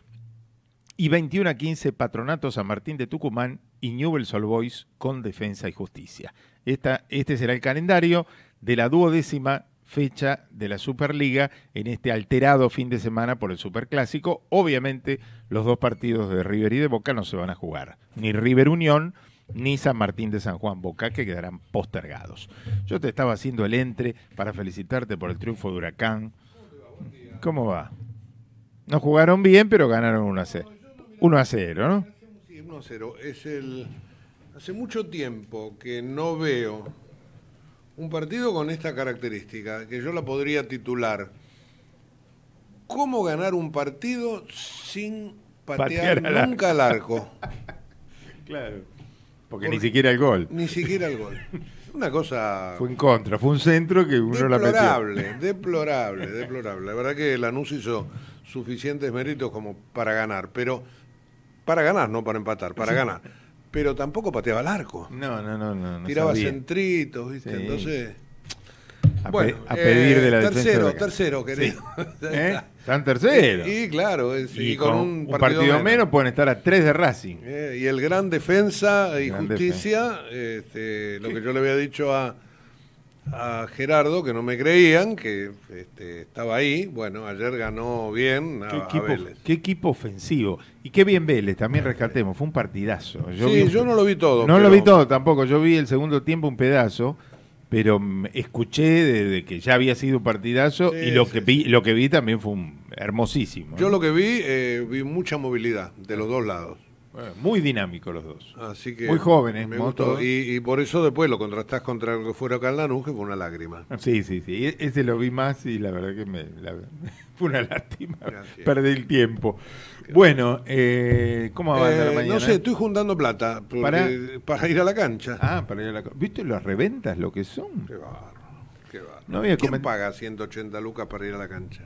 y 21 a 15 Patronato San Martín de Tucumán y Newell's Boys con Defensa y Justicia. Esta, este será el calendario de la duodécima fecha de la Superliga en este alterado fin de semana por el Superclásico. Obviamente los dos partidos de River y de Boca no se van a jugar, ni River Unión ni San Martín de San Juan Boca, que quedarán postergados. Yo te estaba haciendo el entre para felicitarte por el triunfo de Huracán. ¿Cómo va? No jugaron bien, pero ganaron 1 a 1 a 0, ¿no? no cero, es el... Hace mucho tiempo que no veo un partido con esta característica, que yo la podría titular, ¿cómo ganar un partido sin patear, nunca al arco? claro. Porque, ni siquiera el gol. Ni siquiera el gol. Una cosa... Fue en contra, fue un centro que uno la Deplorable, deplorable, deplorable. La verdad que Lanús hizo suficientes méritos como para ganar, pero para ganar, no para empatar, para ganar. Pero tampoco pateaba el arco. No, no, no. no, Tiraba centritos, ¿viste? Entonces. bueno, a pedir de la eh, Tercero, tercero, querido. ¿Eh? Están terceros. Y, claro, eh, y, con, un, partido menos, pueden estar a tres de Racing. y el gran defensa y justicia, Este, lo que yo le había dicho a, a Gerardo que no me creían, que este, estaba ahí. Bueno, ayer ganó bien. qué, equipo, qué equipo ofensivo. Y qué bien Vélez, también rescatemos. Fue un partidazo. Yo sí, yo no lo vi todo. No lo vi todo tampoco. Yo vi el segundo tiempo un pedazo. Pero escuché desde que ya había sido un partidazo y lo, que vi, lo que vi también fue un hermosísimo. Yo lo que vi, eh, vi mucha movilidad de los dos lados. Muy dinámico los dos. Así que Muy jóvenes, Y, y, por eso después lo contrastás contra lo que fuera acá en que fue una lágrima. Sí, sí, sí. E-, ese lo vi más y la verdad que me, fue una lástima. Perdí el tiempo. Bueno, eh, ¿cómo va la eh, mañana? No sé, estoy juntando plata ¿Para? para ir a la cancha. Ah, para ir a la cancha. ¿Viste las reventas lo que son? Qué barro. Qué barro. No había ¿Quién paga 180 lucas para ir a la cancha?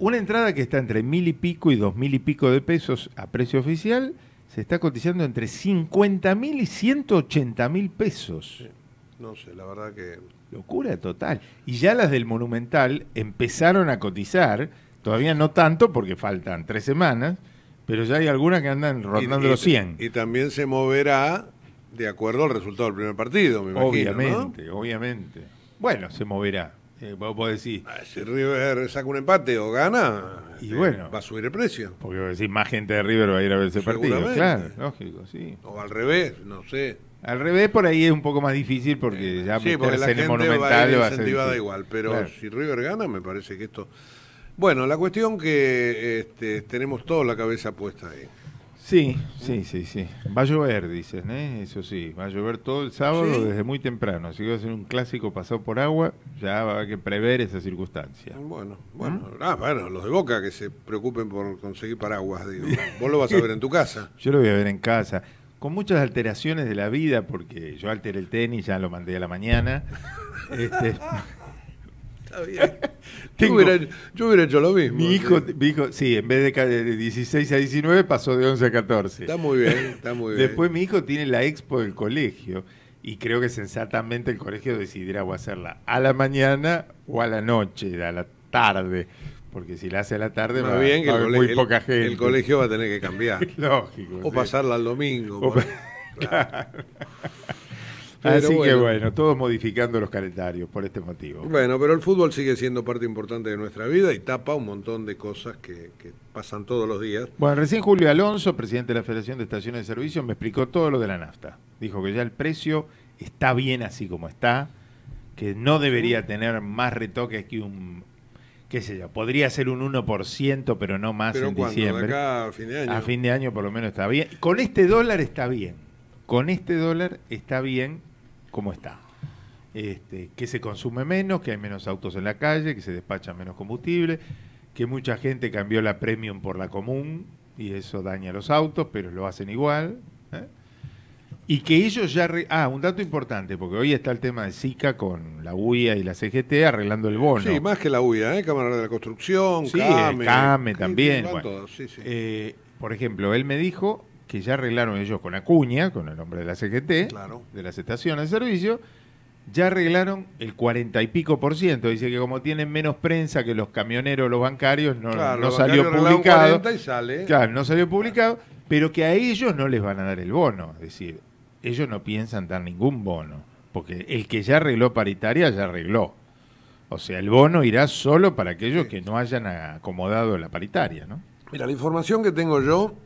una entrada que está entre mil y pico y dos mil y pico de pesos a precio oficial se está cotizando entre 50 mil y 180 mil pesos. No sé, la verdad que... Locura total. Y ya las del Monumental empezaron a cotizar, todavía no tanto porque faltan tres semanas, pero ya hay algunas que andan rondando los 100. Y también se moverá de acuerdo al resultado del primer partido, me imagino. Obviamente, obviamente. Bueno, se moverá vos, ah, Si River saca un empate o gana, y eh, bueno, va a subir el precio. Porque vos decís, más gente de River va a ir a ver ese partido. Claro, lógico, sí. O al revés, no sé. Al revés, por ahí es un poco más difícil porque eh, ya sí, porque la gente va a, ir incentivada igual. Pero si River gana, me parece que esto. Bueno, la cuestión que este, tenemos todos la cabeza puesta ahí. Sí, ¿eh? sí, sí, sí. Va a llover, dices, ¿eh? eso sí. Va a llover todo el sábado desde muy temprano. Así que va a ser un clásico pasado por agua. Ya va a haber que prever esa circunstancia. Bueno, ¿Ah? bueno, ah, bueno, los de Boca que se preocupen por conseguir paraguas. Digo. Vos lo vas a ver en tu casa. Yo lo voy a ver en casa. Con muchas alteraciones de la vida, porque yo alteré el tenis, ya lo mandé a la mañana. Este, yo, hubiera, hecho lo mismo. Mi hijo, ¿sí? en vez de, de 16 a 19 pasó de 11 a 14. Está muy bien, está muy bien. Después mi hijo tiene la expo del colegio y creo que sensatamente el colegio decidirá o hacerla a la mañana o a la noche, a la tarde. Porque si la hace a la tarde, muy poca gente. El colegio va a tener que cambiar. Lógico. O pasarla al domingo. Así que bueno, todos modificando los calendarios por este motivo. Bueno, pero el fútbol sigue siendo parte importante de nuestra vida y tapa un montón de cosas que, pasan todos los días. Bueno, recién Julio Alonso, presidente de la Federación de Estaciones de Servicios, me explicó todo lo de la nafta. Dijo que ya el precio está bien así como está, que no debería tener más retoques que un qué sé yo, podría ser un 1%, pero no más en diciembre. acá a fin de año. A fin de año por lo menos está bien. Con este dólar está bien. Con este dólar está bien cómo está. Este, que se consume menos, que hay menos autos en la calle, que se despacha menos combustible, que mucha gente cambió la premium por la común y eso daña los autos, pero lo hacen igual. ¿eh? Y que ellos ya... Ah, un dato importante, porque hoy está el tema de SICA con la UIA y la CGT arreglando el bono. Sí, más que la UIA, ¿eh? Cámara de la Construcción, sí, CAME. también. Eh, por ejemplo, él me dijo, que ya arreglaron ellos con Acuña, con el nombre de la CGT, de las estaciones de servicio, ya arreglaron el cuarenta y pico por ciento. Dice que como tienen menos prensa que los camioneros, los bancarios, no, salió publicado. Claro, no salió publicado, pero que a ellos no les van a dar el bono. Es decir, ellos no piensan dar ningún bono, porque el que ya arregló paritaria ya arregló. O sea, el bono irá solo para aquellos que no hayan acomodado la paritaria, ¿no? Mira, la información que tengo yo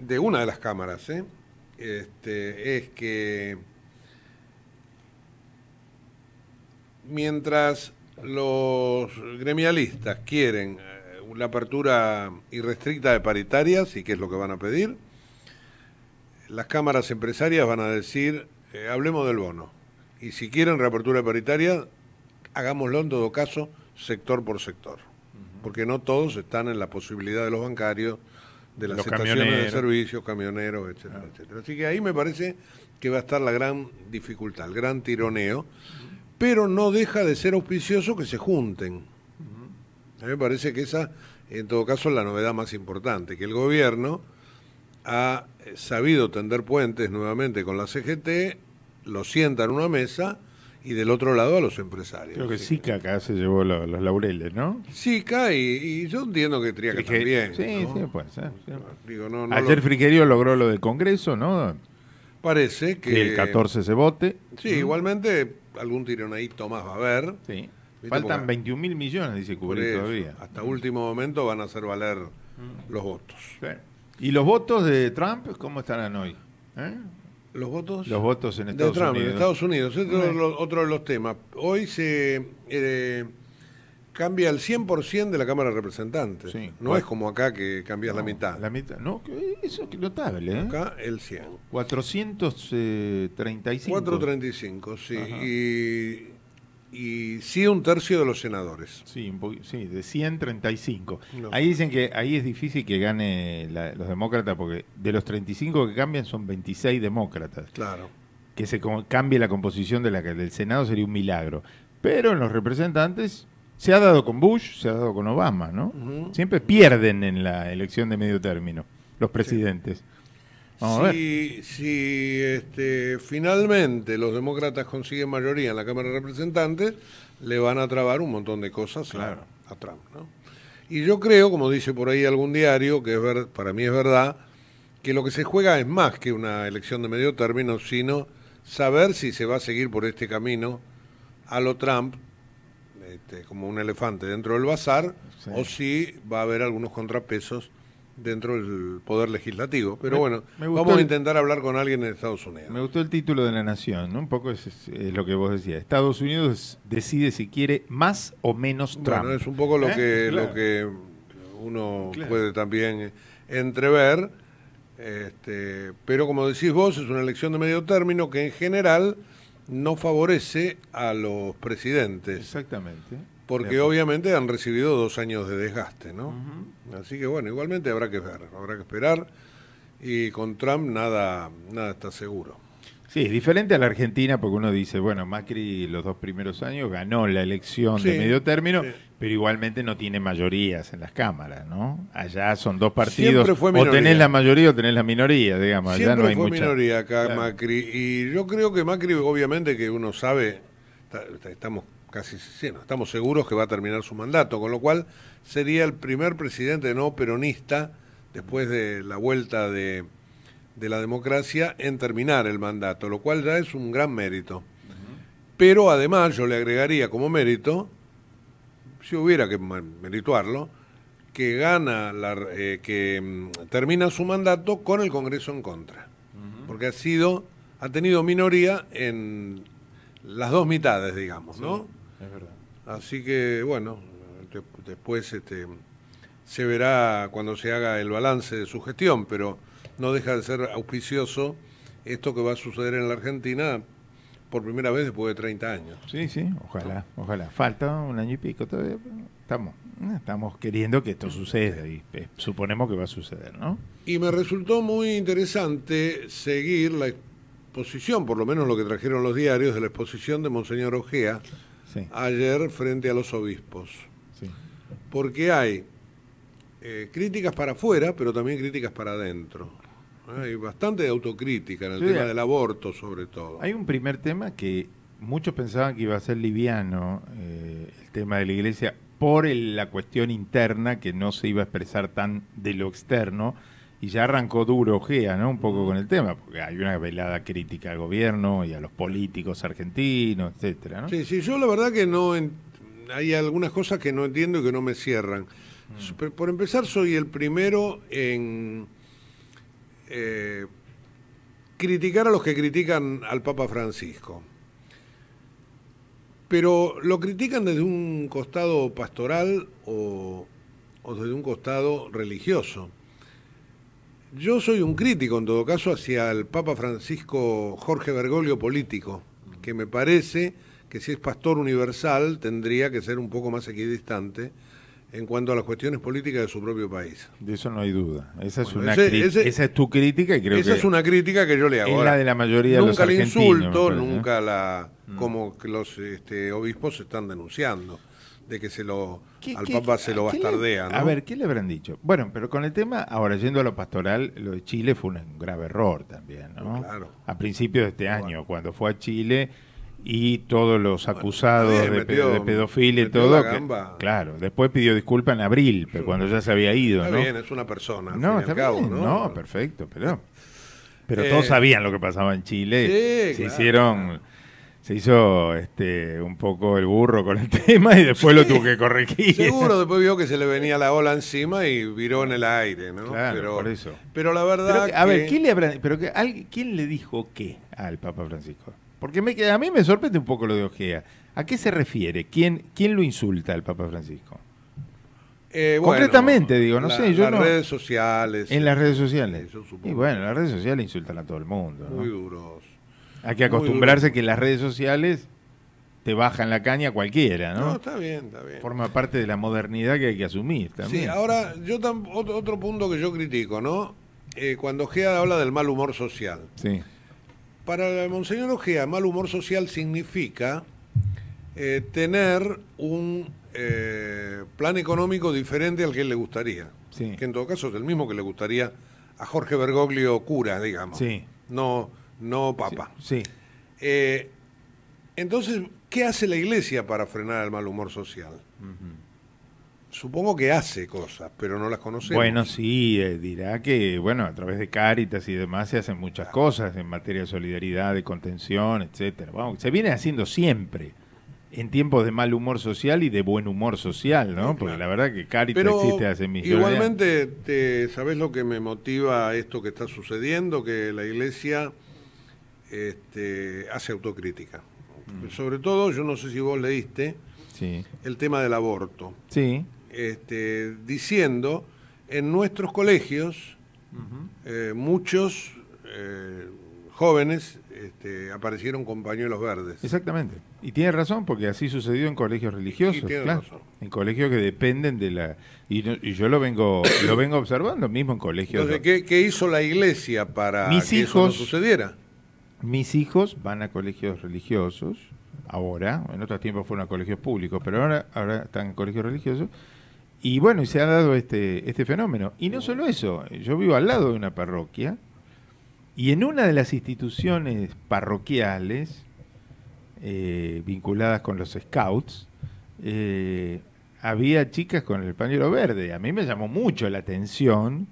de una de las cámaras, ¿eh? este, es que mientras los gremialistas quieren eh, la apertura irrestricta de paritarias, y qué es lo que van a pedir, las cámaras empresarias van a decir, eh, hablemos del bono. Y si quieren reapertura paritaria, hagámoslo en todo caso sector por sector. Porque no todos están en la posibilidad de los bancarios de las estaciones de servicio, camioneros, etcétera, ah. etcétera. Así que ahí me parece que va a estar la gran dificultad, el gran tironeo, pero no deja de ser auspicioso que se junten. A mí me parece que esa, en todo caso, es la novedad más importante, que el gobierno ha eh, sabido tender puentes nuevamente con la CGT, lo sienta en una mesa y del otro lado a los empresarios. Creo que Sica acá se llevó los, laureles, ¿no? Sica y, yo entiendo que Triaca también. Sí, sí, Sí. Ayer Friquerio Frigerio logró lo del Congreso, ¿no? Parece que... que el 14 se vote. Sí, igualmente algún tironadito más va a haber. Sí. Faltan 21 mil millones, dice Cubrí todavía. Hasta último momento van a hacer valer mm. los votos. ¿Y los votos de Trump cómo estarán hoy? ¿Eh? ¿Los votos? Los votos en Estados de Trump, Unidos. En Estados Unidos, es otro, de los temas. Hoy se eh, cambia el 100% de la Cámara de Representantes. No es como acá que cambias la mitad. La mitad, no, eso es notable. ¿eh? Acá el 100. 435. 435, sí. Y y sí un tercio de los senadores. Sí, sí de 135. Ahí dicen que ahí es difícil que gane los demócratas porque de los 35 que cambian son 26 demócratas. Claro. Que se cambie la composición de la, del Senado sería un milagro. Pero en los representantes se ha dado con Bush, se ha dado con Obama, ¿no? Siempre pierden en la elección de medio término los presidentes si, este, finalmente los demócratas consiguen mayoría en la Cámara de Representantes, le van a trabar un montón de cosas a, Trump. Y yo creo, como dice por ahí algún diario, que es para mí es verdad, que lo que se juega es más que una elección de medio término, sino saber si se va a seguir por este camino a lo Trump, este, como un elefante dentro del bazar, o si va a haber algunos contrapesos dentro del poder legislativo. Pero bueno, vamos a intentar hablar con alguien en Estados Unidos. Me gustó el título de la Nación, ¿no? Un poco es, lo que vos decías. Estados Unidos decide si quiere más o menos Trump. Bueno, es un poco lo ¿Eh? que lo que uno puede también eh, entrever. Este, pero como decís vos, es una elección de medio término que en general no favorece a los presidentes. Exactamente. Porque obviamente han recibido dos años de desgaste, ¿no? Así que bueno, igualmente habrá que ver, habrá que esperar. Y con Trump nada, nada está seguro. Sí, es diferente a la Argentina porque uno dice, bueno, Macri los dos primeros años ganó la elección de medio término, pero igualmente no tiene mayorías en las cámaras, ¿no? Allá son dos partidos, o tenés la mayoría o tenés la minoría, digamos. Allá no hay fue minoría acá Macri, y yo creo que Macri, obviamente que uno sabe, estamos casi sí, estamos seguros que va a terminar su mandato, con lo cual sería el primer presidente no peronista después de la vuelta de, de la democracia en terminar el mandato, lo cual ya es un gran mérito. Pero además yo le agregaría como mérito, si hubiera que merituarlo, que gana, la, eh, que mm, termina su mandato con el Congreso en contra, porque ha sido, ha tenido minoría en las dos mitades, digamos, ¿no? Así que, bueno, después este, se verá cuando se haga el balance de su gestión, pero no deja de ser auspicioso esto que va a suceder en la Argentina por primera vez después de 30 años. Sí, sí, ojalá, ojalá. Falta un año y pico todavía. Estamos, estamos queriendo que esto suceda y eh, suponemos que va a suceder, ¿no? Y me resultó muy interesante seguir la exposición, por lo menos lo que trajeron los diarios, de la exposición de Monseñor Ojea ayer frente a los obispos. Porque hay eh, críticas para afuera, pero también críticas para adentro. Eh, hay bastante autocrítica en el tema del aborto, sobre todo. Hay un primer tema que muchos pensaban que iba a ser liviano, eh, el tema de la iglesia, por la cuestión interna que no se iba a expresar tan de lo externo y ya arrancó duro Ojea, ¿no? Un poco con el tema, porque hay una velada crítica al gobierno y a los políticos argentinos, etcétera, ¿no? Sí, sí, yo la verdad que no hay algunas cosas que no entiendo y que no me cierran. Mm. Por empezar, soy el primero en eh, criticar a los que critican al Papa Francisco. Pero lo critican desde un costado pastoral o desde un costado religioso yo soy un crítico, en todo caso, hacia el Papa Francisco Jorge Bergoglio político, que me parece que si es pastor universal tendría que ser un poco más equidistante en cuanto a las cuestiones políticas de su propio país. De eso no hay duda. Esa es, una esa es tu crítica y creo esa que es una crítica que yo le hago. Es la de la mayoría de los argentinos. Nunca le insulto, nunca la ¿eh? mm. como los este, obispos están denunciando de que se lo al Papa se lo bastardean. A ver, ¿qué le habrán dicho? Bueno, pero con el tema, ahora yendo a lo pastoral, lo de Chile fue un grave error también, ¿no? Claro. A principios de este año, cuando fue a Chile y todos los acusados de, de, pedofilia y todo. claro, después pidió disculpas en abril, pero cuando ya se había ido, está bien, es una persona. No, está cabo, ¿no? perfecto, pero. Pero eh, todos sabían lo que pasaba en Chile. Sí, se hicieron se hizo este, un poco el burro con el tema y después lo tuvo que corregir. Seguro, después vio que se le venía la ola encima y viró en el aire, ¿no? pero, por eso. Pero la verdad. a ver, ¿quién le, ¿quién le dijo qué al Papa Francisco? Porque a mí me sorprende un poco lo de Ojea. ¿A qué se refiere? ¿Quién, quién lo insulta al Papa Francisco? Eh, Concretamente, digo, no sé. Yo las redes sociales. En las redes sociales. Y bueno, en las redes sociales insultan a todo el mundo. Muy duros. Hay que acostumbrarse que las redes sociales te bajan la caña cualquiera, ¿no? No, está bien, está bien. Forma parte de la modernidad que hay que asumir también. Sí, ahora, yo otro, punto que yo critico, ¿no? Eh, cuando Gea habla del mal humor social. Sí. Para el Monseñor Ojea, mal humor social significa eh, tener un eh, plan económico diferente al que él le gustaría. Sí. Que en todo caso es el mismo que le gustaría a Jorge Bergoglio cura, digamos. Sí. No, no papa. Sí. Eh, entonces, ¿qué hace la iglesia para frenar el mal humor social? Supongo que hace cosas, pero no las conocemos. Bueno, sí, eh, dirá que, bueno, a través de Cáritas y demás se hacen muchas cosas en materia de solidaridad, de contención, etcétera. se viene haciendo siempre en tiempos de mal humor social y de buen humor social, ¿no? Porque la verdad que Cáritas existe hace millones. Igualmente, te, ¿sabes lo que me motiva esto que está sucediendo? Que la iglesia este, hace autocrítica. Mm. Sobre todo, yo no sé si vos leíste el tema del aborto. Este, diciendo, en nuestros colegios, eh, muchos eh, jóvenes este, aparecieron con pañuelos verdes. Exactamente. Y tiene razón, porque así sucedió en colegios religiosos, en colegios que dependen de la... Y, yo lo vengo lo vengo observando mismo en colegios... Entonces, ¿qué, hizo la iglesia para que hijos, eso no sucediera? mis hijos van a colegios religiosos, ahora, en otros tiempos fueron a colegios públicos, pero ahora, están en colegios religiosos. Y bueno, y se ha dado este, este fenómeno. Y no solo eso, yo vivo al lado de una parroquia y en una de las instituciones parroquiales eh, vinculadas con los scouts, eh, había chicas con el pañuelo verde. A mí me llamó mucho la atención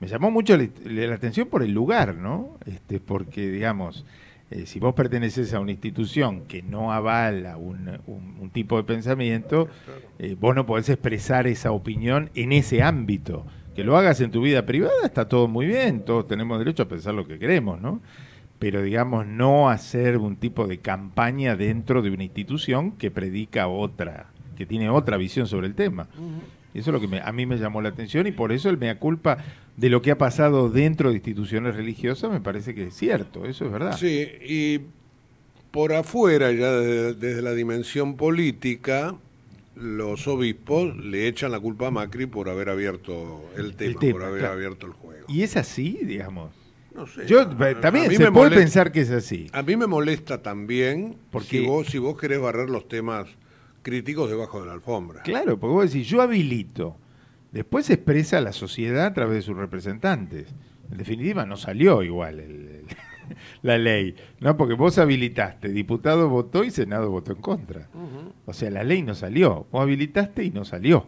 me llamó mucho la, atención por el lugar, ¿no? Este, porque, digamos, eh, si vos perteneces a una institución que no avala un, tipo de pensamiento, eh, vos no podés expresar esa opinión en ese ámbito. Que lo hagas en tu vida privada está todo muy bien, todos tenemos derecho a pensar lo que queremos, ¿no? Pero digamos, no hacer un tipo de campaña dentro de una institución que predica otra, que tiene otra visión sobre el tema eso es lo que a mí me llamó la atención y por eso el mea culpa de lo que ha pasado dentro de instituciones religiosas me parece que es cierto, eso es verdad. Sí, y por afuera, ya desde, la dimensión política, los obispos le echan la culpa a Macri por haber abierto el tema, por haber abierto el juego. ¿Y es así, digamos? No sé. Yo también se puede pensar que es así. A mí me molesta también porque vos si vos querés barrer los temas críticos debajo de la alfombra. Claro, porque vos decís, yo habilito. Después se expresa la sociedad a través de sus representantes. En definitiva, no salió igual la ley, ¿no? Porque vos habilitaste, diputado votó y Senado votó en contra. O sea, la ley no salió. Vos habilitaste y no salió.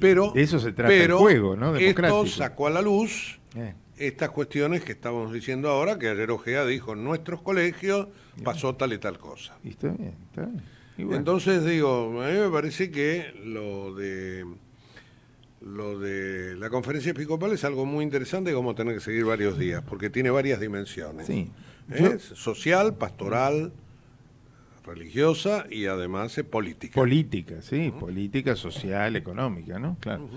pero, eso se trata pero juego, ¿no? Democrático. Esto sacó a la luz eh. estas cuestiones que estábamos diciendo ahora, que ayer Ojea dijo, en nuestros colegios pasó tal y tal cosa. Y está bien, está bien. Entonces digo, a mí me parece que lo de lo de la conferencia episcopal es algo muy interesante y vamos tener que seguir varios días, porque tiene varias dimensiones. Sí. es Social, pastoral, religiosa y además política. Política, sí, política, social, económica, ¿no? Claro.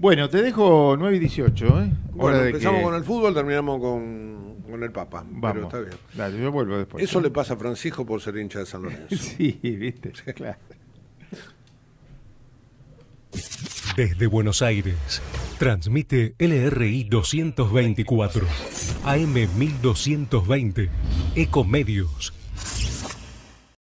Bueno, te dejo 9 y 18, ¿eh? bueno, empezamos con el fútbol, terminamos con con el Papa. Pero está bien. Dale, yo vuelvo después. Eso ¿eh? le pasa a Francisco por ser hincha de San Lorenzo. sí, viste, Desde Buenos Aires, transmite LRI 224, AM 1220, Ecomedios.